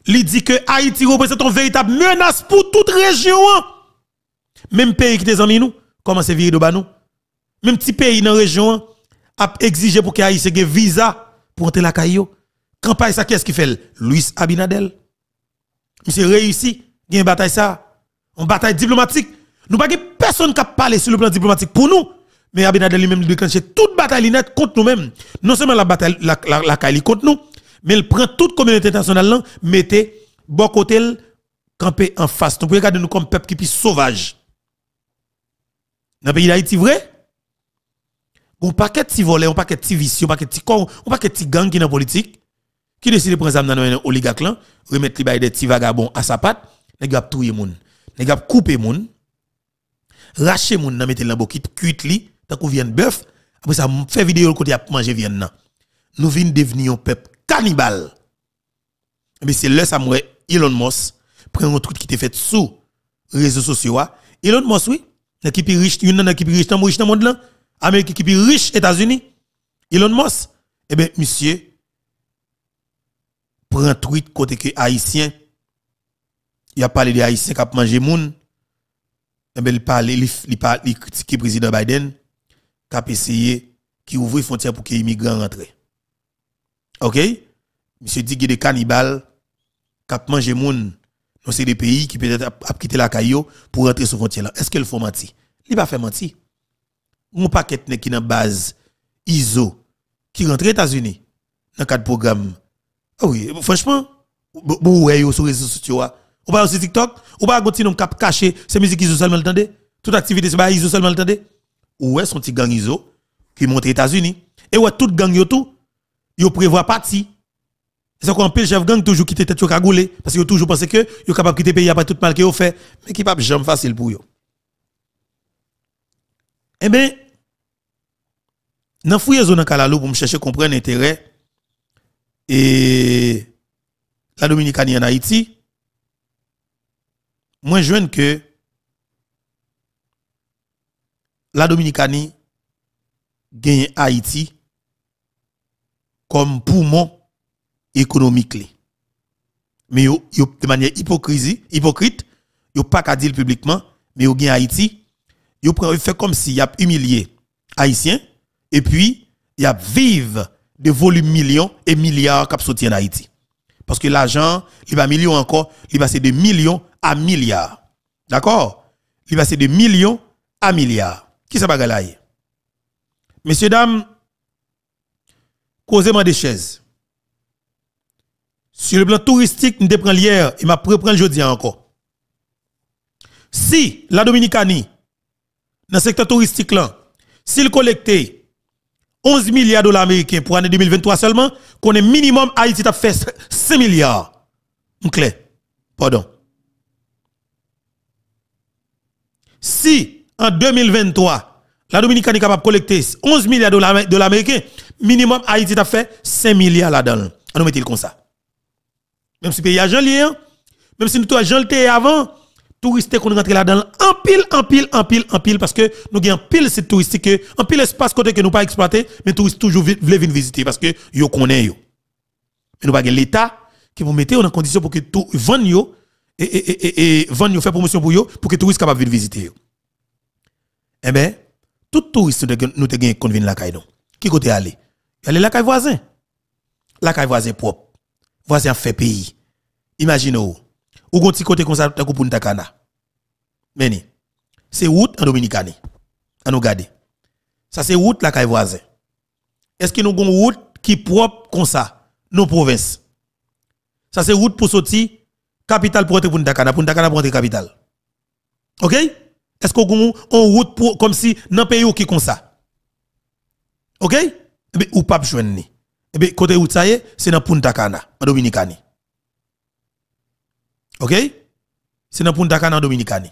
il dit que Haïti représente une véritable menace pour toute région. Hein. Même pays qui est en nous, comment c'est viré de bas nous? Même petit pays dans la région hein, a exigé pour que Haïti ait visa pour entrer la parle Campagne ça qu'est-ce qu'il fait Luis Abinadel. réussi, il y une bataille ça, une bataille diplomatique. Nous pas personne qui a parlé sur le plan diplomatique pour nous. Mais Abinadel lui-même déclenché toute bataille nette contre nous-mêmes. Non seulement la bataille la, la, contre nous, mais il prend toute communauté internationale, mettez bon côté, camper en face. Nous regardez regarder nous comme peuple qui est sauvage. Dans le pays d'Haïti, vrai? On paquet de volé, on paquet de vicieux, on paquet de corps, on paquet de gangs qui dans en politique, qui décide de prendre ça dans un oligarque, remettre les des petits vagabonds à sa patte, les gars tout les gens, les gars couper les gens, racher les gens, mettre dans bouquet, cuite li, tant qu'on vient bœuf, après ça, fait vidéo le côté à manger viande. Nous venons devenir un peuple cannibale. c'est là ça Elon Musk prend un truc qui était fait sous réseaux sociaux. Hein. Elon Musk oui, l'équipe riche, une équipe riche dans le monde là, qui est riche États-Unis. Elon Musk eh bien monsieur prend tweet côté que haïtien il a parlé des haïtiens qui mangé moun. Eh bien il parle il il critique président Biden qui a essayé qui ouvre frontières pour que les immigrants rentrent. OK Monsieur dit qu'il Cannibale, des cannibales qui mangent moun dans ces pays qui peut-être a quitté la caillou pour rentrer sur frontière là. Est-ce qu'elle faut mentir Il pas fait mentir. Mon paquet qui dans base ISO qui rentre aux États-Unis dans cadre programme. Ah oui, franchement, vous voyez sur les réseaux sociaux ah. ou pas sur TikTok, ou pas continuer cap cacher ces musique ISO seulement entendez? Toute activité c'est pas ISO seulement entendez? Ou est son petit gang ISO qui monte aux États-Unis et ouais toute gang yo tout yo prévoit parti. C'est pourquoi pile chef gang toujours quitté tête cagoulé parce que toujours pensé que yo capable quitter pays après tout mal que yo fait mais qui pas jamais facile pour yo. Eh bien, dans la zone kalalou pour me chercher comprendre l'intérêt et la Dominicanie en Haïti, moi jeune que la Dominicanie gagne Haïti comme poumon économique. Mais de manière hypocrisie, hypocrite, yo pas qu'à dire publiquement, mais yo gen Haïti, yo, fait comme si y a humilié Haïtien, et puis y a vive de volumes millions et milliards qui soutiennent Haïti. Parce que l'argent, il va millions encore, il va passer de millions à milliards. D'accord Il va de millions à milliards. Qui ça bagaille Messieurs, dames, causez-moi des chaises. Sur le plan touristique, nous pas hier et m'a le jeudi encore. Si la Dominicanie, dans le secteur touristique là, s'il collectait 11 milliards de dollars américains pour l'année 2023 seulement, qu'on est minimum Haïti a fait 5 milliards. clair. Pardon. Si en 2023, la Dominicanie est capable de collecter 11 milliards de dollars américains, minimum Haïti a fait 5 milliards là-dedans. On Nous le comme ça. Même si pays a lien, même si nous avons janté avant, touristes qu'on rentrés là-dedans en pile en pile en pile en pile parce que nous avons pile site touristique, en pile espace côté que nous pas exploité, mais touristes toujours veulent venir visiter parce que yo connaît Mais nous pas l'état qui vous mettez en condition pour que tout vende yo et et et, et, promotion pour yo pour que touristes capable venir visiter eh bien, tous les tout touriste nous te gagne qu'on la caille Qui côté aller est la caille voisin. La caille voisin propre. Voisin fait pays. Imaginez ou. Ou gon côté comme ça pour Punta Cana. Meni. C'est route en Dominicane, En nous garder. Ça c'est route la caille voisin. Est-ce que a une route qui propre comme ça nos provinces. Ça c'est route pour sortir Capital pour entrer Punta Cana, Punta Cana pour entrer capitale. OK Est-ce qu'on une route comme si dans pays qui comme ça OK eh bien, ou pas jouen ni. Et bien, côté où ça c'est dans Punta Cana, en Dominicani. OK C'est dans Punta Cana en Dominicani.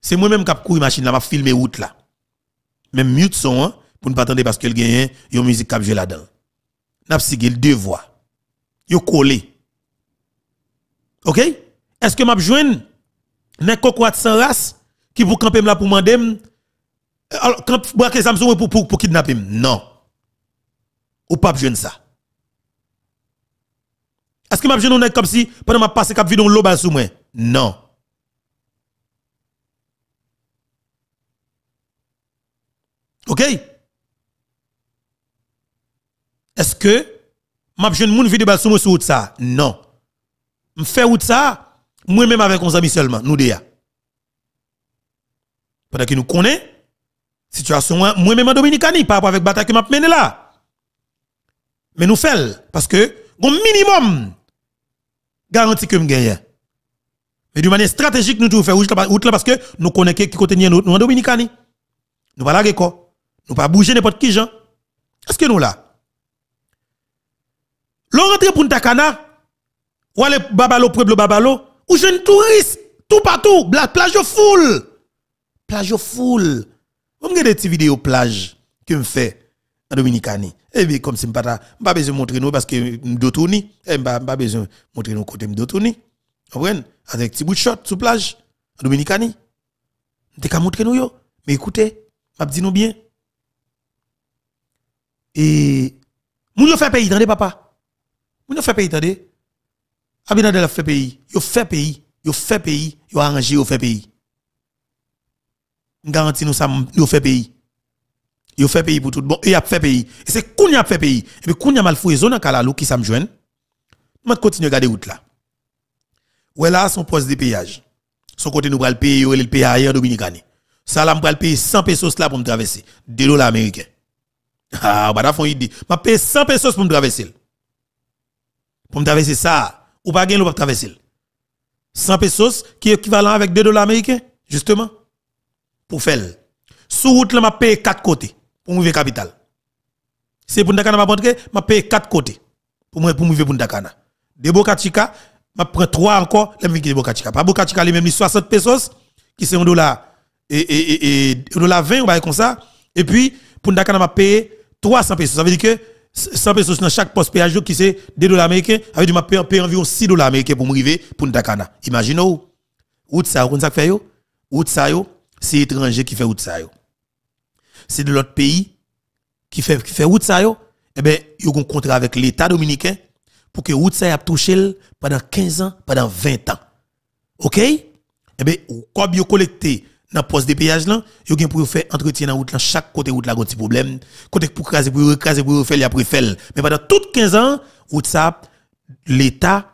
C'est moi-même qui ai couru machine là, m'a filmé route là. Même mute son hein, pour ne pas attendre parce que le gagne une musique qui a là-dedans. N'a deux voix. voix. Yo collé. OK Est-ce que m'a joindre n'est cocotte sans race qui vous camper là pour m'andem alors quand vous avez pour pour pour kidnapper non ou pas jeune ça. Est-ce que m'a jeune on comme si pendant m'a passé cap vidon l'eau sous moi Non. OK Est-ce que m'a jeune moun pas? bal sous moi ça Non. Me fait ça moi même avec mes amis seulement nous déjà. Pendant que nous connaissons situation moi même en Dominicanie par rapport avec bataille que m'a mené là. Mais nous faisons, parce que, un minimum garantie que nous gagnons. Mais d'une manière stratégique, nous devons faire parce que nous connaissons qui côté nous, nous en Dominicani. Nous pas pouvons quoi. Nous pas bouger n'importe qui, gens. Est-ce que nous là? L'on rentre pour Takana, ou aller babalo, de babalo, ou jeune touriste, tout partout, Plage plage foule. Plage foule. Vous me des petites vidéos plage que me fait en Dominicani. Eh bien, comme si je pas besoin de montrer nous parce que eh ben, je tourner. Eh bien, pas besoin de montrer nous côté de tourner. Vous comprenez? Avec petit bout de shot sur plage, en Dominicani. Je qu'à montrer nous. Mais écoutez, je dis nous bien. Et, nous fait pays, attendez, papa. Nous fait pays, attendez. abinade la fait pays. Il fait pays. Il fait pays. Il arrangé, il fait pays. Je garantis nous ça, il fait pays. Ils fait pays pour tout bon. Ils e a fait pays. Et c'est qu'on a fait pays. Et puis qu'on a mal fouillé zone Kalalou qui ça me Je continue à garder route là. Ouais, là, son poste de péage. Son côté, nous prenons le pays, le ailleurs dominicain. Ça, là, va payer 100 pesos là pour me traverser. 2 dollars américains. Ah, bah, il dit, Je paye 100 pesos pour me traverser. Pour me traverser ça. Ou pas gagner, ou pas traverser. 100 pesos qui est équivalent avec 2 dollars américains, justement. Pour faire. Sous route, là, je paye 4 côtés pour m'ouvrir capital. Si pour Dakana m'a vais m'a 4 côtés pour moi pour m'ouvrir pour Dakana. De Bokachika, je prends 3 encore, les de Bokachika. Pas je les mêmes 60 pesos qui c'est 1 dollar et et dollar 20 on dire comme ça et puis pour Dakana m'a payé 300 pesos. Ça veut dire que 100 pesos dans chaque poste péage qui c'est 2 dollars américains, ça veut dire je vais payer environ 6 dollars américains pour m'arriver pour Dakana. Imaginez où ou ça comme ça fait yo, ça yo, c'est étranger qui fait où ça yo c'est de l'autre pays qui fait, qui fait route ça, eh bien, y ont un contrat avec l'État dominicain pour que route ça a touché pendant 15 ans, pendant 20 ans. OK? Eh bien, quand ils collecté dans le poste de péage, là, ils ont pour faire entretien dans route, là, chaque côté route, là, un problème. Côté pour craser, pour creuser, pour refaire, il après faire. Mais pendant toutes 15 ans, route ça, l'État,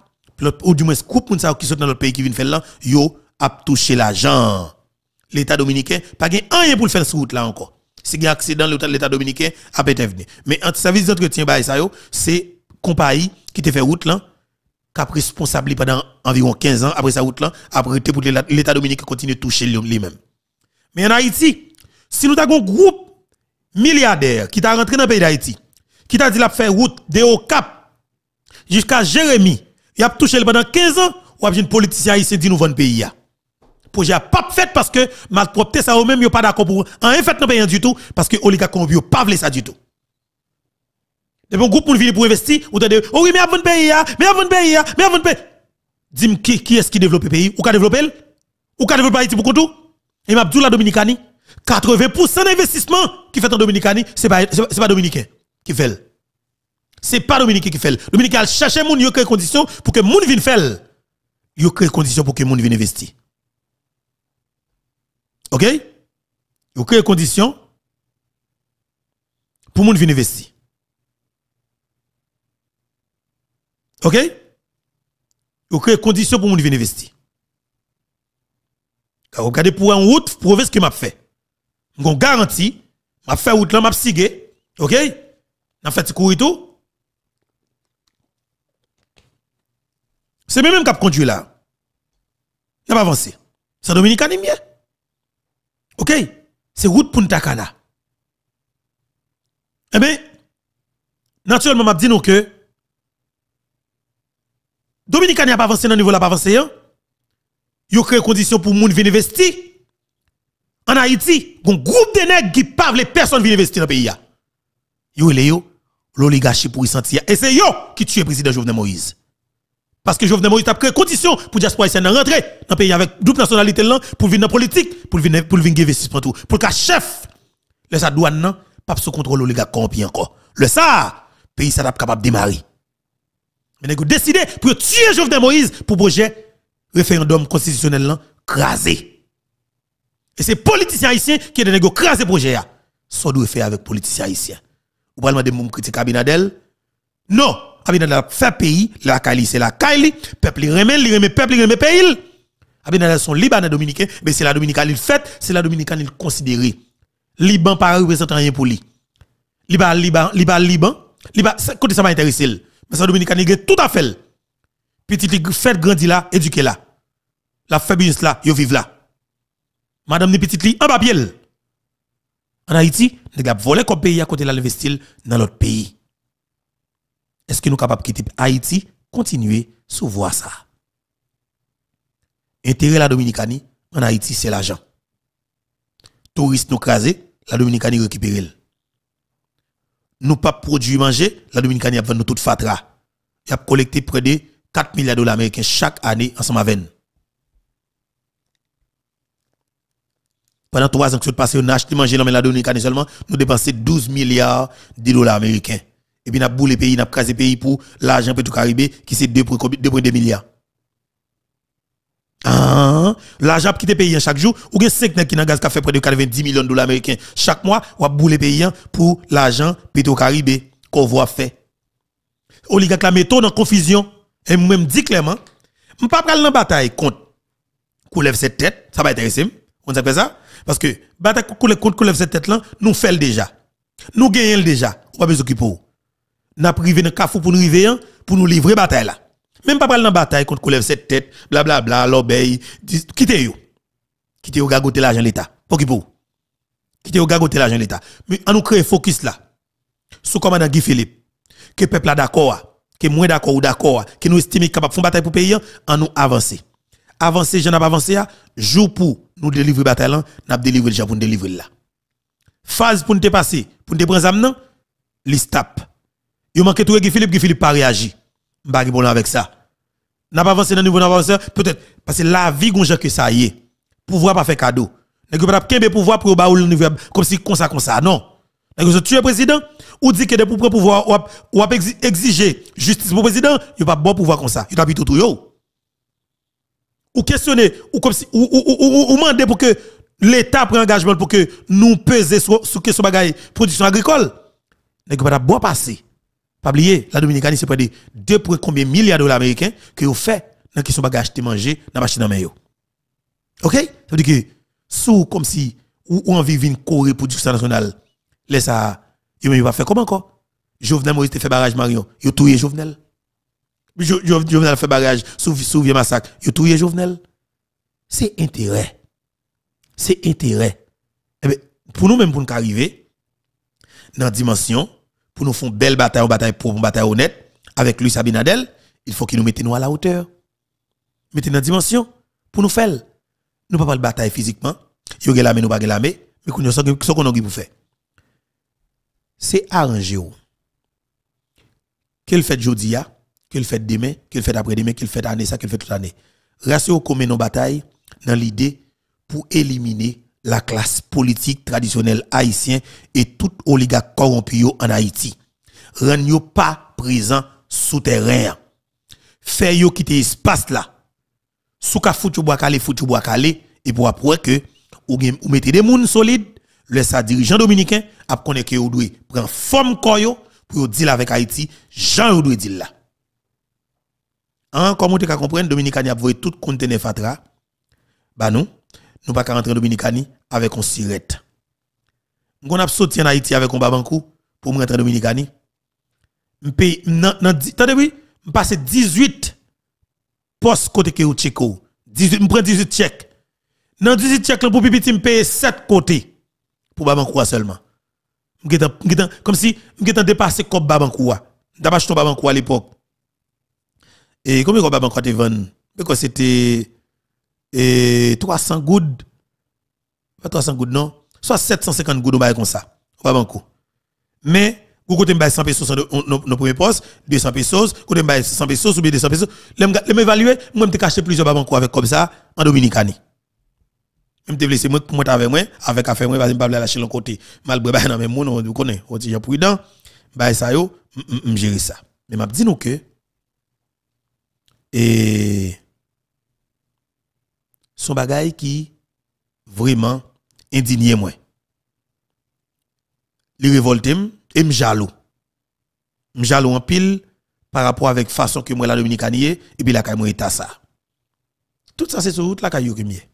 ou du moins, groupe qui sont dans le pays qui vient faire là, yo a touché l'argent. L'État dominicain, pas rien pour le faire sur route là encore si il y a accident, l'État dominicain a peut venir. Mais en service d'entretien, c'est compagnie qui te fait route là, qui a responsable pendant environ 15 ans après sa route là, après pour l'État dominicain continue de toucher lui-même. Mais en Haïti, si nous avons un groupe milliardaire qui t'a rentré dans le pays d'Haïti, qui t'a dit la faire route de au cap jusqu'à Jérémy, il a touché pendant 15 ans, ou a un politicien haïtien dit nous vendre pays projet n'a pas fait parce que malpropreté, ça au même pas d'accord pour en fait non rien du tout, parce que oligarque corrompu, pas voulu ça du tout. le bon groupe pour venir pour investir, ou disent, oh oui, mais avant de payer, ah, mais avant de payer, ah, mais avant de payer. Dis-moi qui, est-ce qui développe le pays Ou qui développe elle Ou qui développé Haïti pour tout Et m'a la Dominicani, 80% d'investissement qui fait en Dominicani, c'est n'est pas, pas Dominicain qui fait. Ce n'est pas Dominicain qui fait. Dominicain cherche moun yo créer conditions pour que les vienne faire. Il crée conditions pour que moun vienne investir. OK Vous créez conditions pour vous venir investir. OK Vous créez conditions pour vous venir investir. Regardez pour un route, prouver ce que m'a fait. Je garantit, m'a fait route là, m'a sigé. OK N'a fait courir tout. C'est même qui a conduit là. Il n'a pas avancé. C'est Dominique OK C'est route pour Cana. Eh bien, naturellement, m'a dit nous que Dominicain n'a pas avancé dans le niveau de pas avancé. Hein? a créé conditions pour les gens venir investir. En Haïti, un groupe de nègres qui parlent les personnes viennent investir dans le pays. Yo, Léo, l'oligarchie pour y sentir. Et c'est eux qui tue le président Jovenel Moïse. Parce que Jovenel Moïse a créé conditions pour diaspora haïtienne rentrer dans le pays avec double nationalité là, pour venir dans la politique, pour venir pour venir investir tout. Pour qu'un chef, les sa non, pas sous contrôle gars corrompus encore. Le ça, pays ça capable de démarrer. Mais nous décidé pour tuer Jovenel Moïse pour projet référendum constitutionnel là, crasé. Et c'est politiciens haïtiens qui ont crasé le projet. Ça doit faire avec politiciens haïtiens. Vous pas de mon critique Binadel Non! a bien fait pays, la Kali c'est la Kali, peuple il remet, il remet peuple, il remet pays. Abinadel son Liban dominicain, mais c'est la Dominicaine il fait, c'est la Dominicaine il considéré. Liban pas représentant rien pour lui. Liban, Liban, Liban, Liban, Liban, côté ça m'a intéressé. Mais ça Dominicaine il tout à fait. Petit fait grandir là, éduquez là. La fabuleuse là, yo vivent là. Madame ni Petit li en papier. En Haïti, les gars voler comme pays à côté là l'investir dans l'autre pays. Est-ce que nous sommes capables de quitter Haïti Continuer sous voie ça. Intérêt la Dominicanie en Haïti, c'est l'argent. Touristes nous crasé, la Dominicanie récupère. Nous pas produire manger, la Dominicanie a vendu toute fatra. Il a collecté près de 4 milliards de dollars américains chaque année ensemble avec nous. Pendant trois ans que nous passons, nous de manger dans la Dominicanie seulement, nous dépensé 12 milliards de dollars américains et puis n'a boule pays n'a le pays pour l'argent Petro-Caribé qui c'est 2.2 milliards ah, l'argent qui te payé chaque jour ou bien 5 qui n'a gaz qui fait près de 90 millions de dollars américains chaque mois ou boule pays hein, pour l'argent Petro-Caribé qu'on voit fait a la tout dans confusion et moi-même dit clairement je pas prendre la bataille contre Koulev cette tête ça va intéressant. on s'appelle ça parce que bataille contre Koulev cette tête là nous faisons déjà nous gagnons déjà on pas besoin de n'a privé dans cafou pour nous arriver pour nous livrer bataille là. Même pas parler dans bataille contre Koulev cette tête, blablabla, bla, l'obéi, quittez yo. Quittez yo gagoter l'argent l'État. Pour qui vous Quittez yo gagoter l'argent l'État. Mais on nous un focus là. Sous commandant Guy Philippe, que peuple d'accord, que moins d'accord ou d'accord, que nous estimons capable de faire bataille pour pays, en nous avancer. Avancer, j'en pas avancé, jour pour nous délivrer bataille là, n'a délivrer le Japon délivrer là. Phase pour nous dépasser, pour nous prendre les L'ISTAP Yo manqué tout Guy Philippe, Guy Philippe pas réagi. M'pa bon avec ça. N'a pas avancé dans niveau, de Peut-être, parce que la vie, gonja que ça y est. Pouvoir pas faire cadeau. nest que pas qu'un pouvoir pour ba ou le niveau, comme si, comme ça, comme ça. Non. nest tu es président, ou dit que de pour pouvoir, ou exiger justice pour président, a pas bon pouvoir comme ça. Yo t'habite tout yo. Ou questionner, ou comme si, ou, ou, ou, ou, demander pour que l'État prenne engagement pour que nous peser sur, sur question bagaille production agricole. nest pas bon passer. Pas oublier, la Dominicanie, c'est près de 2 combien milliards de dollars américains que vous faites dans qui sont bagages te manger dans la machine en OK Ça veut dire que sous comme si ou, ou envie une Corée pour justice nationale, laisse ça, il pas faire comment encore Jovenel Moïse fait barrage Marion, Vous touillez Jovenel. des Jovenel fait barrage sous vieux massacre, Vous touillez Jovenel. C'est intérêt. C'est intérêt. Eh ben, pour nous même pour nous arriver dans la dimension pour nous faire une belle bataille, une bataille pour une bataille honnête avec lui Sabinadel, il faut qu'il nous mette nous à la hauteur. Mettez dans dimension pour nous faire. Nous pas de bataille physiquement. Yo ne nous pas l'armée, mais nous sommes ce qu'on a pour faire. C'est arranger. Qu'elle fait jeudi, qu'elle fait demain, qu'elle fait après-demain, qu'elle fait année, ça, qu'elle fait toute l'année. Rassurez-vous comment nos batailles dans l'idée pour éliminer la classe politique traditionnelle haïtienne et tout oligarque corrompu en Haïti. yo pas présent souterrain. Fait yo quitter espace là. Souka foutu bois calé, foutu bois et pour après que, ou, ou mettez des mouns solides, le sa dirigeant dominicain, a ait que ou prendre forme koyo pour deal avec Haïti, Jean ou doit deal là. Hein, comme vous comprenez comprendre, Dominicain a voué tout conteneur fatra, bah nous pas rentrer en Dominicani avec un sirette. Nous avons sauté en Haïti avec un babankou pour rentrer en Dominicani. Attendez, oui, je passe 18 postes côté que Tcheko. Je prends 18 tchèques. Dans 18 chèques, pour Pipiti, je paye 7 côtés pour Babankoua seulement. Comme si je dépassé comme babankou. D'abord, je suis Babankoua à l'époque. Et comment est-ce que Parce que c'était et 300 goudes. Pas 300 goudes, non. Soit 750 goudes, on va comme ça. Pas beaucoup. Mais, vous comptez 100 pesos dans le premier poste, 200 pesos, vous comptez 100 pesos ou 200 pesos. Les m'évaluer, moi, me caché plusieurs banco avec comme ça en Dominicanie. Je me blessé, moi, moi, avec moi, avec affaire, moi, je ne pas lâcher l'autre côté. Malgré, bah, non, mais moi, on connaît, on est prudent, bah, ça, yo, je ça. Mais je dis nous que, et, son bagay qui vraiment indigné moi. Les révolté et me jaloux. Me en pile par rapport avec façon que moi la dominicanier et puis la caille moi ça. Tout ça c'est sur route la caille que est.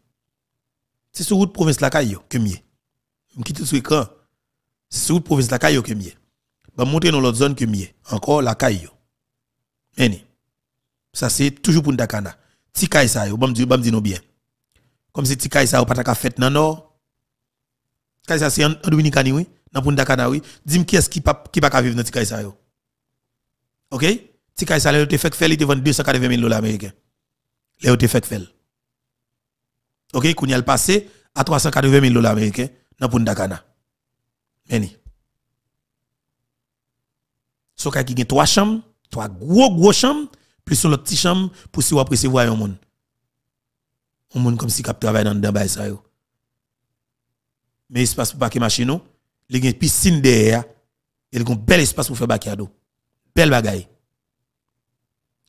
C'est sur route province la caille que m'y Je quitte sur écran. C'est sur route province la caille que Je vais monter dans l'autre zone que est. Encore la caille. Mais ça c'est toujours pour Dakana. Si caille ça yo, bam dire dire nous bien comme si Tikaïsa ça ou pas ta fête dans nord ça c'est en, Dominicani oui dans Punta Cana oui dis-moi qui est-ce qui pas qui pas vivre dans yo OK Tikaïsa ça le te fait faire il te vend 000 dollars américains le te fait faire OK qu'on y a le passé à 380 000 dollars américains dans Punta Cana meni so qui gen trois chambres trois gros gros chambres plus une petite chambre pour si vous appréciez voir un monde on monde comme si qui travaille dans dans ça yo mais espace pour parquer machine non il y a une piscine derrière il y a un bel espace pour faire bac ado. belle bagaille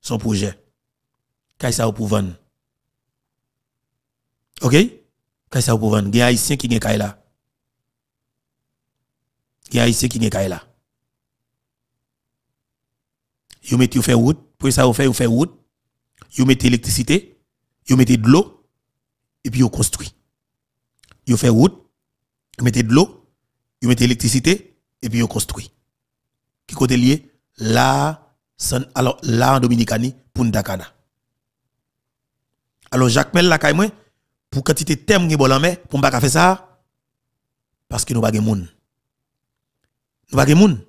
son projet quand ça pour vendre OK quand ça pour vendre il y a haïtien qui gagne là il y a haïtien qui gagne là vous mettez vous faire route pour ça vous faire vous faire route vous mettez électricité vous mettez de l'eau et puis ils construit. Ils fait route, ils mettez de l'eau, ils mettez l'électricité et puis ils construit. Qui côté lié là alors là en Dominicani Punta Cana. Alors Jacques Mel la moi pour quantité tu qui bon en ne pour pas faire ça parce que nous pas de monde. Nous pas de monde.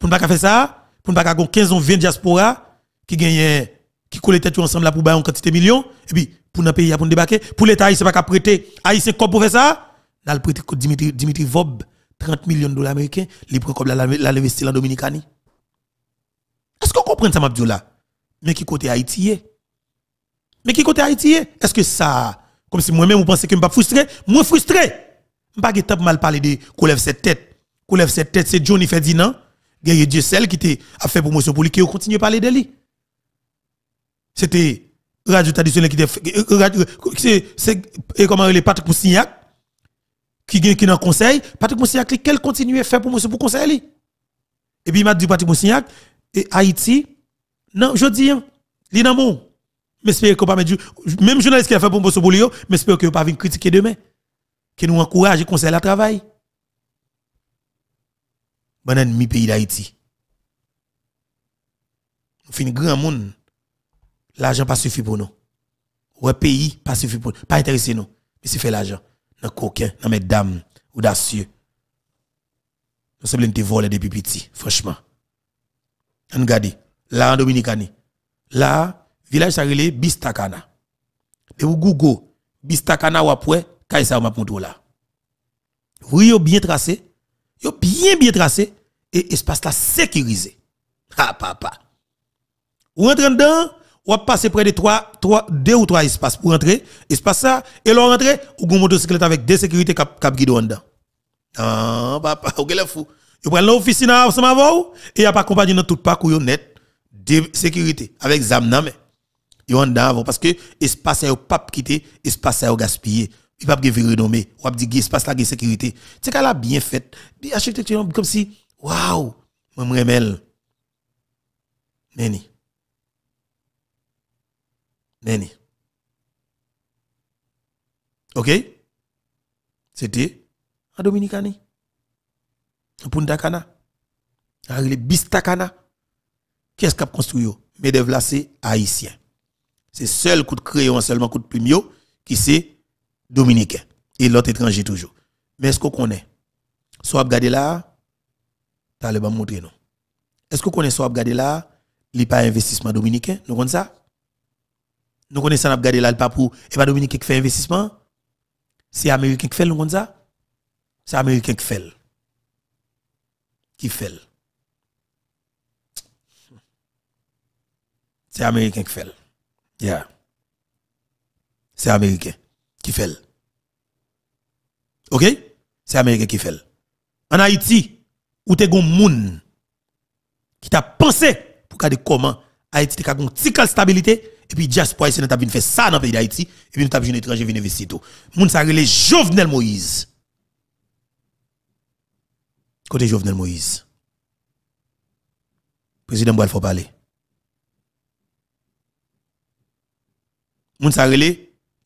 Pour ne pas faire ça, pour ne pas avoir 15 ou 20 diaspora qui gagnent qui collectait tête ensemble là pour bailler en quantité millions et puis pour pas pays pour débarquer pour l'état c'est pas qu'à prêter haïtien comme pour faire ça là le prêter Dimitri Dimitri Vob 30 millions de dollars américains il prend comme la l'investir en Dominicanie est-ce qu'on comprend ça Mabdou là mais qui côté Haïti mais qui côté Haïti est-ce que ça comme si moi-même vous pensez que je suis frustré moi frustré je pas temps mal parler de qu'on cette tête qu'on cette tête c'est Johnny Ferdinand est Dieu seul qui a fait promotion pour lui qui continue à parler de lui c'était radio traditionnelle qui était euh, euh, c'est comment les Patrick Moussignac qui qui dans conseil Patrick a quel continuer faire pour pour conseil et puis il m'a dit Patrick Moussignac, et Haïti non je dis hein, li est, mon j'espère que pas même journaliste qui a fait pour promotion pour lui j'espère que pas venir critiquer demain que nous encourager conseil à travail bon ennemi pays d'Haïti nous fin grand monde l'argent pas suffit pour nous. Ouais, pays pas suffit pour nous. Pas intéressé nous. Mais si fait l'argent, dans coquin, dans mesdames, audacieux. Nous sommes des volés depuis petit, franchement. Regardez, là en Dominicani. là, village s'arrête, Bistakana. Et vous Google, Bistakana ou après, Kaisa m'a montré là. Oui, bien tracé, yo bien bien tracé, et espace là sécurisé. Ha! Ah, papa. Ou train dedans, ou passer près de 3, 3, 2 ou 3 espaces pour entrer, espace ça, et l'on rentre, ou une motocyclette avec des sécurités cap, cap guido en dedans. Ah, papa, ou gèle fou. Vous prenez l'officine ensemble avec vous, et a pas accompagné dans tout parcours net de sécurité, avec ZAM nan mais. Yon en dedans parce que espace n'est pas quitté, espace n'est gaspillé. Il pas virer nommé, ou pas dire espace là, sécurité. C'est qu'elle a bien fait. architecture, comme si, waouh, moi, je Meni. Nene. Ok? C'était un Dominicani. En Punta Cana. les Bistakana. Qu'est-ce qu'a construit? Mais là, c'est haïtien. C'est seul coup de crayon, seul coup de plume qui c'est dominicain. Et l'autre étranger toujours. Mais est-ce qu'on connaît? Soit regardez là, t'as le montrer non. Est-ce qu'on connaît soit regardez là, il n'y a pas investissement dominicain? Nous connaissons ça? Nous connaissons à là, pas et pas Dominique qui fait investissement. C'est Américain qui fait, nous ça. C'est Américain qui fait. Qui fait. C'est Américain qui fait. Yeah. C'est Américain qui fait. OK? C'est Américain qui fait. En Haïti, où t'es un monde qui t'a pensé pour garder comment Haïti t'a telle stabilité et puis diaspora haïtienne t'a vinn faire ça dans le pays d'Haïti, et puis nous fait un étranger venir investir tout. Moun ça relé Jovenel Moïse. Côté Jovenel Moïse. Président il faut parler. Moun ça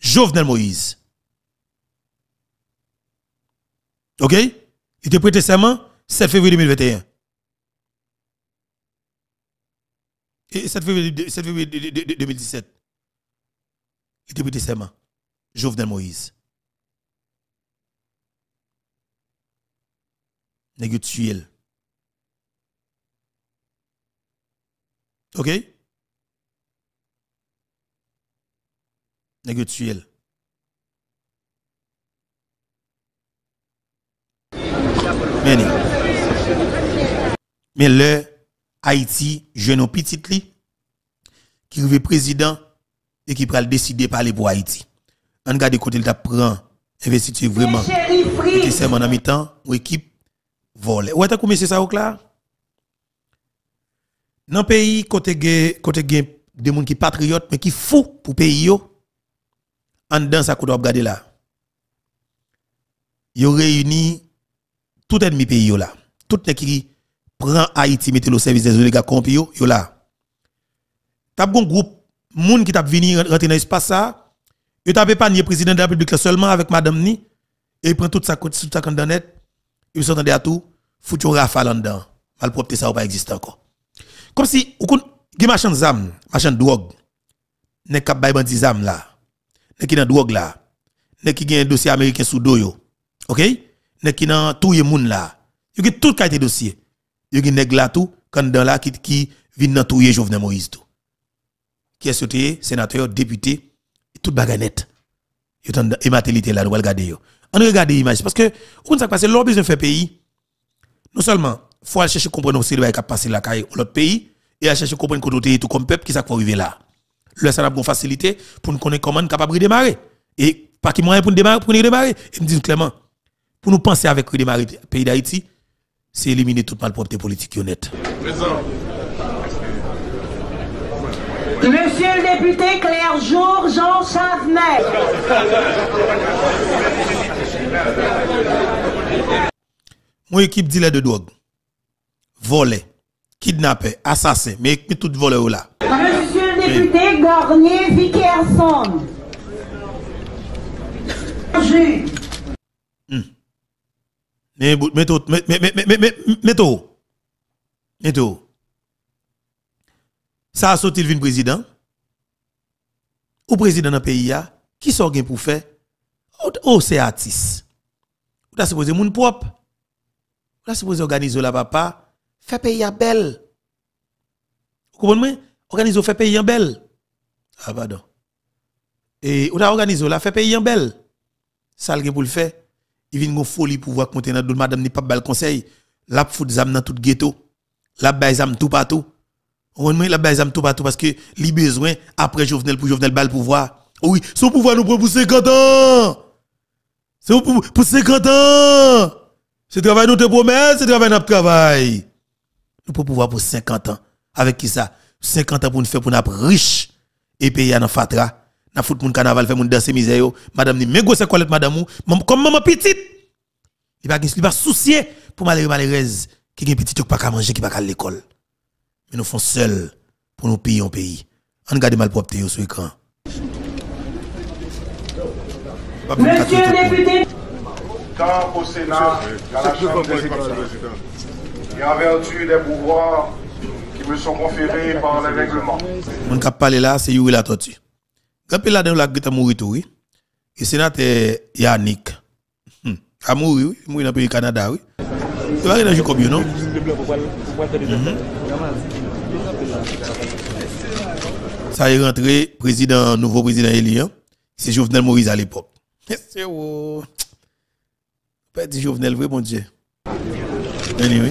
Jovenel Moïse. OK? Il était prêté serment 7 février 2021. Et 7 février, 7 février 2017, il député Sema, Jovenel Moïse. N'est-ce tué. OK? N'est-ce tué. Mais le. Haïti, jeune au petit li, qui le président et qui pral décider parler pour Haïti. On garde côté le prend investit vraiment. Et c'est mon ami temps, ou équipe vole. Ou est-ce que ça au clair? Dans le pays, côté côté des gens qui patriotes, mais qui fou pour le pays, en dedans, ça qu'on doit regarder là. Ils réuni tout ennemi pays là. Tout les qui prend Haïti, mettez le service des oligarques corrompus, yo là. T'as bon groupe, moun qui t'a venu rentre dans l'espace ça, yo t'a épargné président de la République seulement avec madame ni, et prend tout sa sur sa condamnette, et s'entendait à tout, foutu un rafale en dedans. Malpropre ça ou pas existe encore. Comme si, ou kon, gen machin zam, machin drogue, ne kap bay bandi zam là, ne ki nan drogue là, ne ki gen dossier américain sous dos yo. OK? Ne ki nan tout moun là. Yo ki tout qualité dossier yon nèg la tout quand dans la qui qui vient d'entourer Jovenel Moïse tout. Qui est sauté sénateur, député toute baganette. Yon et matélité là, allons regarder yo. On regarde l'image parce que on ça passe l'on besoin faire pays. Non seulement faut chercher comprendre aussi le qui passer la caille l'autre pays et à chercher comprendre côté tout comme peuple qui ça faut arriver là. Le la bon facilité pour nous connaître comment capable démarrer et pas qui moyen pour démarrer pour démarrer et me disent clairement pour nous penser avec redémarrer pays d'Haïti c'est éliminer toute malpropreté politique honnête. Monsieur le député Claire Jour, Jean Chavenet. Mon équipe dit deux drogue, voler, kidnapper, assassin, mais tout voler là. Monsieur le député Garnier, Gornier Vickerson. Mais mettez mais mais Ça a sauté le président. Ou président d'un pays qui s'organise pour faire Oh c'est artiste. Ou pour supposé moun propre. Ou c'est supposé organiser la papa fait pays à belle. Vous comprenez Organiser fait pays en belle. Ah pardon. Et ou organisez organisé la fait pays en belle. Ça le pour le faire il vient une folie pour voir compter dans madame n'est pas bal conseil la fout zam dans tout ghetto la baise zam tout partout on met la baise tout partout parce que li besoin après Jovenel pour Jovenel bal pouvoir oh oui ce pouvoir nous prend pour 50 ans c'est pour, pour 50 ans c'est travail nous te promet c'est travail notre travail nous pour pouvoir pour 50 ans avec qui ça 50 ans pour nous faire pour nous riche et payer dans fatra n'a fout moun carnaval fait moun danser misère madame ni mais gros c'est Colette madame ou comme maman petite il pas il pas soucier pour malheureux malheureuse qui gagne petite pas ka manger qui pas à l'école mais nous font seul pour nous payer en pays on regarde mal propre sur écran. Monsieur le député quand au Sénat qu'à la Chambre des et en vertu des pouvoirs qui me sont conférés par les règlements. Mon cap parler là, c'est Yuri la tortue. Rappelez là dans la à mourir tout, oui. Et sénateur Yannick. Hmm. A mouri, oui. Mouri dans le pays Canada, oui. Tu e vas aller dans le combien, non? Ça mhm. est rentré, président, nouveau président Elian. Hein? C'est Jovenel Moïse à l'époque. C'est où? dit Jovenel, vrai mon Dieu. Anyway. oui.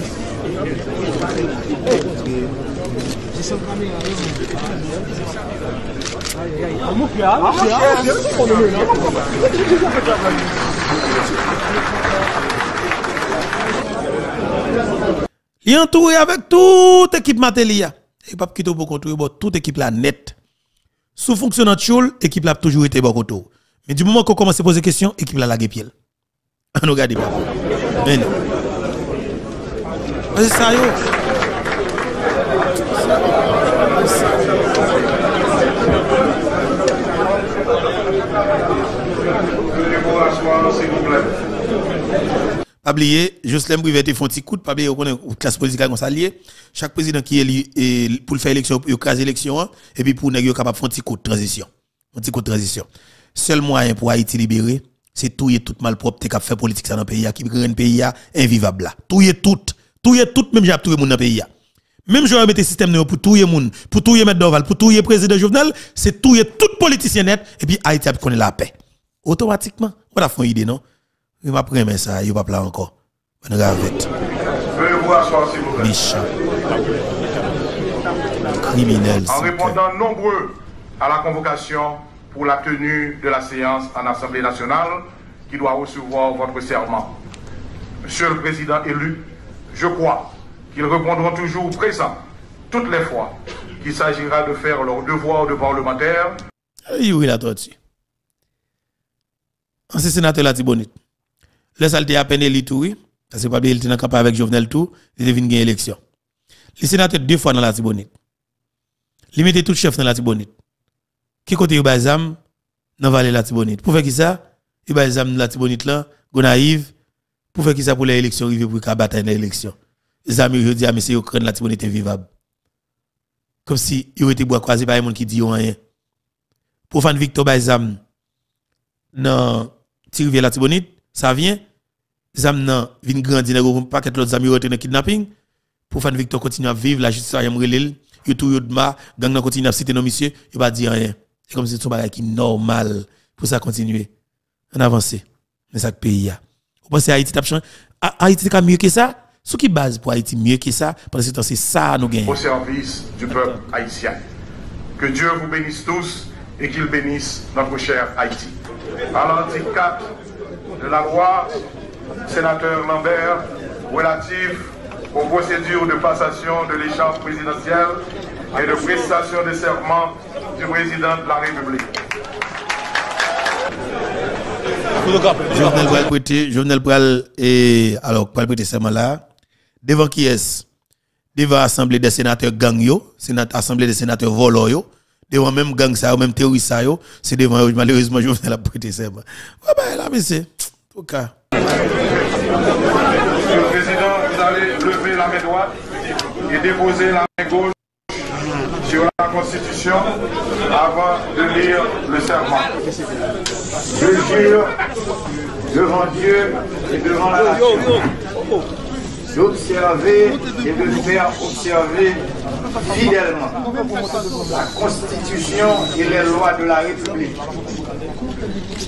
Il entouré avec toute équipe Matelia. Et pas quitter pour contrôler bon, toute équipe la net. Sous fonctionnant choul, équipe là toujours été bon Mais du moment qu'on commence à poser question, équipe là la piel. On regarde pas. Mais C'est sérieux. Veuillez vous Jocelyn un petit coup, pas on connaît classe politique comme ça lié. Chaque président qui est pour faire élection, pour craser élection, hein, et puis pour nous capable de faire un petit coup de transition. Un de transition. Seul moyen pour Haïti libéré, c'est tout et tout malpropre qui a fait politique dans le pays, qui rend le pays invivable là. Tout et tout. Tout et tout, même j'ai tout le monde dans le pays. Même je mettre système pour tout le monde, pour tout le monde pour tout le président Jovenel, c'est tout le tout politicien net, et puis Haïti a connu la paix. Automatiquement, on a une idée, non? Je m'a ça, il a pas encore. Bonne Méchant. Criminel. En répondant nombreux à la convocation pour la tenue de la séance en Assemblée nationale, qui doit recevoir votre serment. Monsieur le Président élu, je crois ils répondront toujours présents toutes les fois qu'il s'agira de faire leur devoir de parlementaire. Oui, la tortue. Ancien sénateur la Tibonite. Le salte à peine élu oui. Parce que Pablo était capable campagne avec Jovenel tout, il venu gagner élection. Le sénateur deux fois dans la Tibonite. Il mettait tout chef dans la Tibonite. Qui côté Ibazam dans Valais la Tibonite. Pour faire qui ça Ibazam dans la Tibonite là, Gonaïve pour faire qui ça pour l'élection, il veut pour la bataille dans l'élection amis, je dis à monsieur, Ukraine, la Tibonite est vivable. Comme si il était bois par les monde qui dit rien. Pour faire Victor Baizam, dans vers la Tibonite, ça vient. Zam nan vin grandi pas que paket l'autre ami, est dans kidnapping. Pour faire Victor continue à vivre, la justice a yam relil, yo gang nan continue à citer nos messieurs, va pas dire rien. C'est comme si tout bagay qui normal pour ça continuer. On avance. Mais ça pays Vous pensez Haïti ah, Haïti mieux que ça? Sous qui base pour Haïti mieux que ça Parce que c'est ça nous gagnons. Au service du peuple haïtien. Que Dieu vous bénisse tous et qu'il bénisse notre cher Haïti. Alors, l'article 4 de la loi, sénateur Lambert, relative aux procédures de passation de l'échange présidentiel et de prestation de serment du président de la République. Journal Pral et alors là Devant qui est Devant l'Assemblée des sénateurs gang yo, l'Assemblée des sénateurs Voloyo, devant même gang ça même théorie ça c'est devant eux. malheureusement, je vais la prêter serment. ben, bah, là, mais c'est, tout cas. Monsieur le Président, vous allez lever la main droite et déposer la main gauche sur la Constitution avant de lire le serment. Je jure devant Dieu et devant la nation d'observer et de faire observer fidèlement la Constitution et les lois de la République,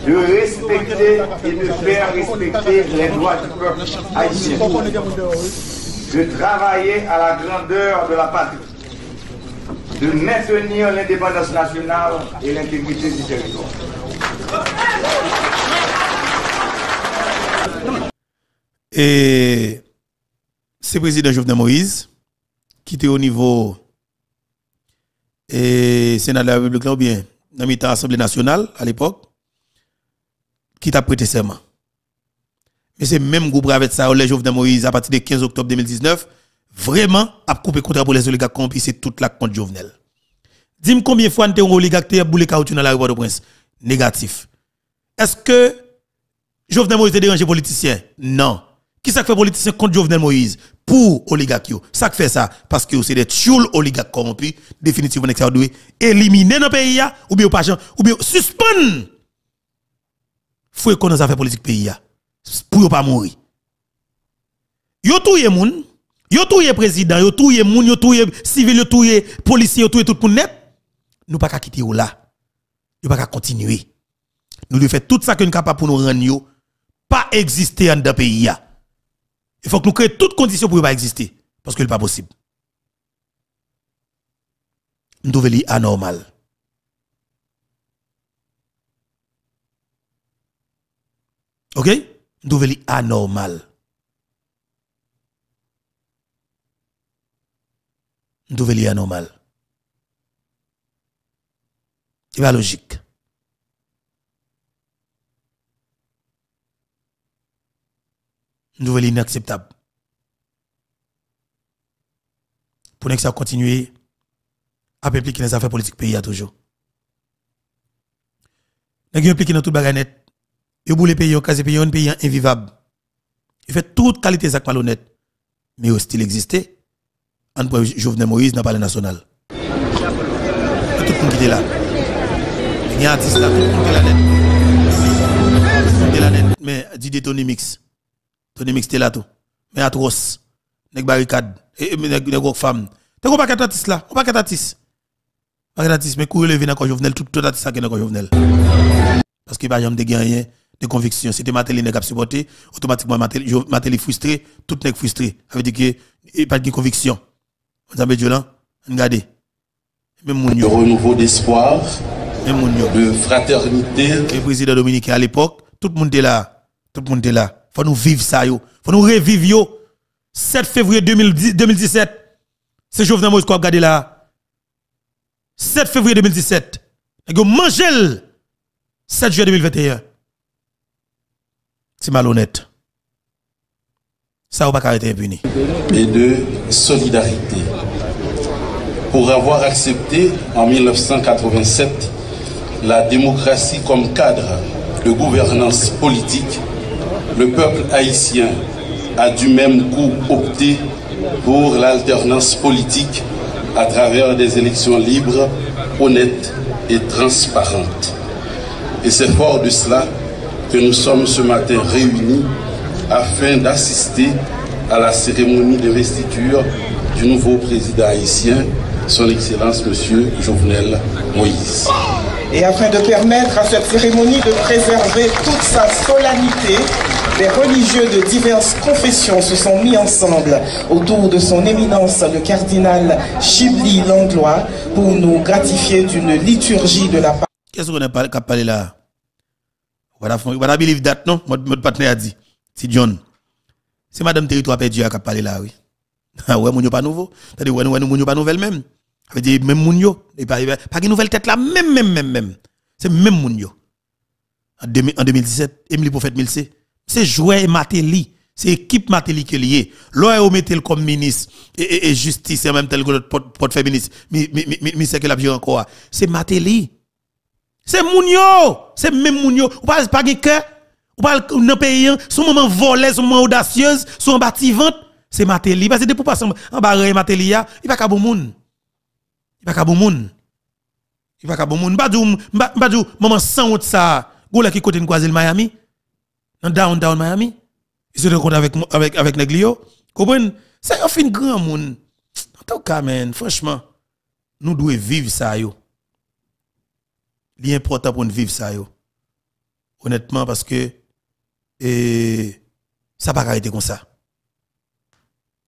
de respecter et de faire respecter les droits du peuple haïtien, de travailler à la grandeur de la patrie, de maintenir l'indépendance nationale et l'intégrité du territoire. Et c'est le président Jovenel Moïse qui était au niveau et Sénat de la République, ou bien dans l'Assemblée nationale à l'époque, qui t'a prêté serment. Mais c'est même groupe avec ça, les Jovenel Moïse, à partir du 15 octobre 2019, vraiment, a coupé contre pour les oligarques c'est toute la contre Jovenel. Dis-moi combien de fois nous avons oligarque qui a boulé dans la rue de Prince. Négatif. Est-ce que Jovenel Moïse est dérangé politicien? Non. Qui ça fait politicien contre Jovenel Moïse? pour oligarques. Ça fait ça, parce que c'est des tchoules oligarques corrompus, définitivement, ça éliminer dans le pays, ou bien pas, ou bien suspendre. Faut qu'on a fait politique pays, pour pas mourir. Yo touye moun, yo touye président, yo touye moun, yo touye civil, yo touye policier, yo touye tout pour net. Nous pas qu'à quitter là. Nous pas continuer. Nous devons faire tout ça que nous sommes capables pour nous rendre pas exister dans le pays. Il faut que nous créions toutes conditions pour ne pas exister. Parce que ce n'est pas possible. Nous devons être anormal. Ok? Nous devons être anormal. Nous devons être anormal. C'est pas logique. nouvelle inacceptable. Pour que ça continue à les affaires politiques pays a toujours. Nous impliqué dans tout bagarre net. Nous pays, payer, pays, un pays invivable. Il fait toute qualité pas malhonnête. Mais au style existe. En Moïse n'a le national. Tout le monde qui est là. Il y a artiste là, Mais mix. Tony Mixte là tout. Mais atroce. Nèg barricade. Et nèg nèg femme. T'es pas qu'à là, on pas qu'à Pas qu'à mais courir lever dans quand Jovenel tout tout artiste que quand Jovenel. Parce qu'il pas jamais de rien de conviction, c'était Matéline qui a supporté, automatiquement Matéline frustré, tout nèg frustré. Ça veut dire que e, pas de conviction. Vous avez dit ah, ben, là, regardez. Même mon renouveau d'espoir, même mon de fraternité. Le président dominicain à l'époque, tout le monde était là. Tout le monde était là faut nous vivre ça yo. Faut nous revivre yo. 7 février 2017. C'est Jovenel Moïse qui a regardé là. 7 février 2017. Et mangez 7 juillet 2021. C'est malhonnête. Ça n'a pas été impuni. Et de solidarité. Pour avoir accepté en 1987 la démocratie comme cadre de gouvernance politique le peuple haïtien a du même coup opté pour l'alternance politique à travers des élections libres, honnêtes et transparentes. Et c'est fort de cela que nous sommes ce matin réunis afin d'assister à la cérémonie d'investiture du nouveau président haïtien, son Excellence Monsieur Jovenel Moïse et afin de permettre à cette cérémonie de préserver toute sa solennité, des religieux de diverses confessions se sont mis ensemble autour de son éminence le cardinal Chibli Langlois pour nous gratifier d'une liturgie de la Qu'est-ce qu'on a parlé là voilà, I believe that, non Mon partenaire a dit, c'est John. C'est Madame Territoire Perdu qui a parlé là, oui. Ah ouais, mon pas nouveau. C'est-à-dire, ouais, nous, pas nouvelle même avait des mêmes moun yo. Et pas, pas une nouvelle tête là, même, même, même, même. C'est même moun yo. En, 2017, Emily Prophète Milcé C'est jouer Matéli. C'est équipe Matéli qui est liée. L'OE au mettre comme ministre et, justice et même tel que notre porte ministre. Mais mais mais mais c'est que l'a encore. C'est Matéli. C'est Mounio. C'est même Mounio. yo. Ou pas, pas de cœur. Ou pas, d'un pays. Hein. Son moment volé, son moment audacieuse, son bâtiment. C'est Matéli. Parce que pour passer en barre Matéli, hein. il n'y a pas qu'à bon monde. Il pas qu'à bon monde. Il pas qu'à bon monde. Pas a pas de maman sans autre ça. là qui côté croiser Miami. Dans Down Miami. Il se rencontre avec avec avec Neglio. Comprenez? C'est un fin grand monde. En tout cas, franchement, nous devons vivre ça yo. important pour nous vivre ça yo. Honnêtement parce que et eh, ça pas arrêter comme ça.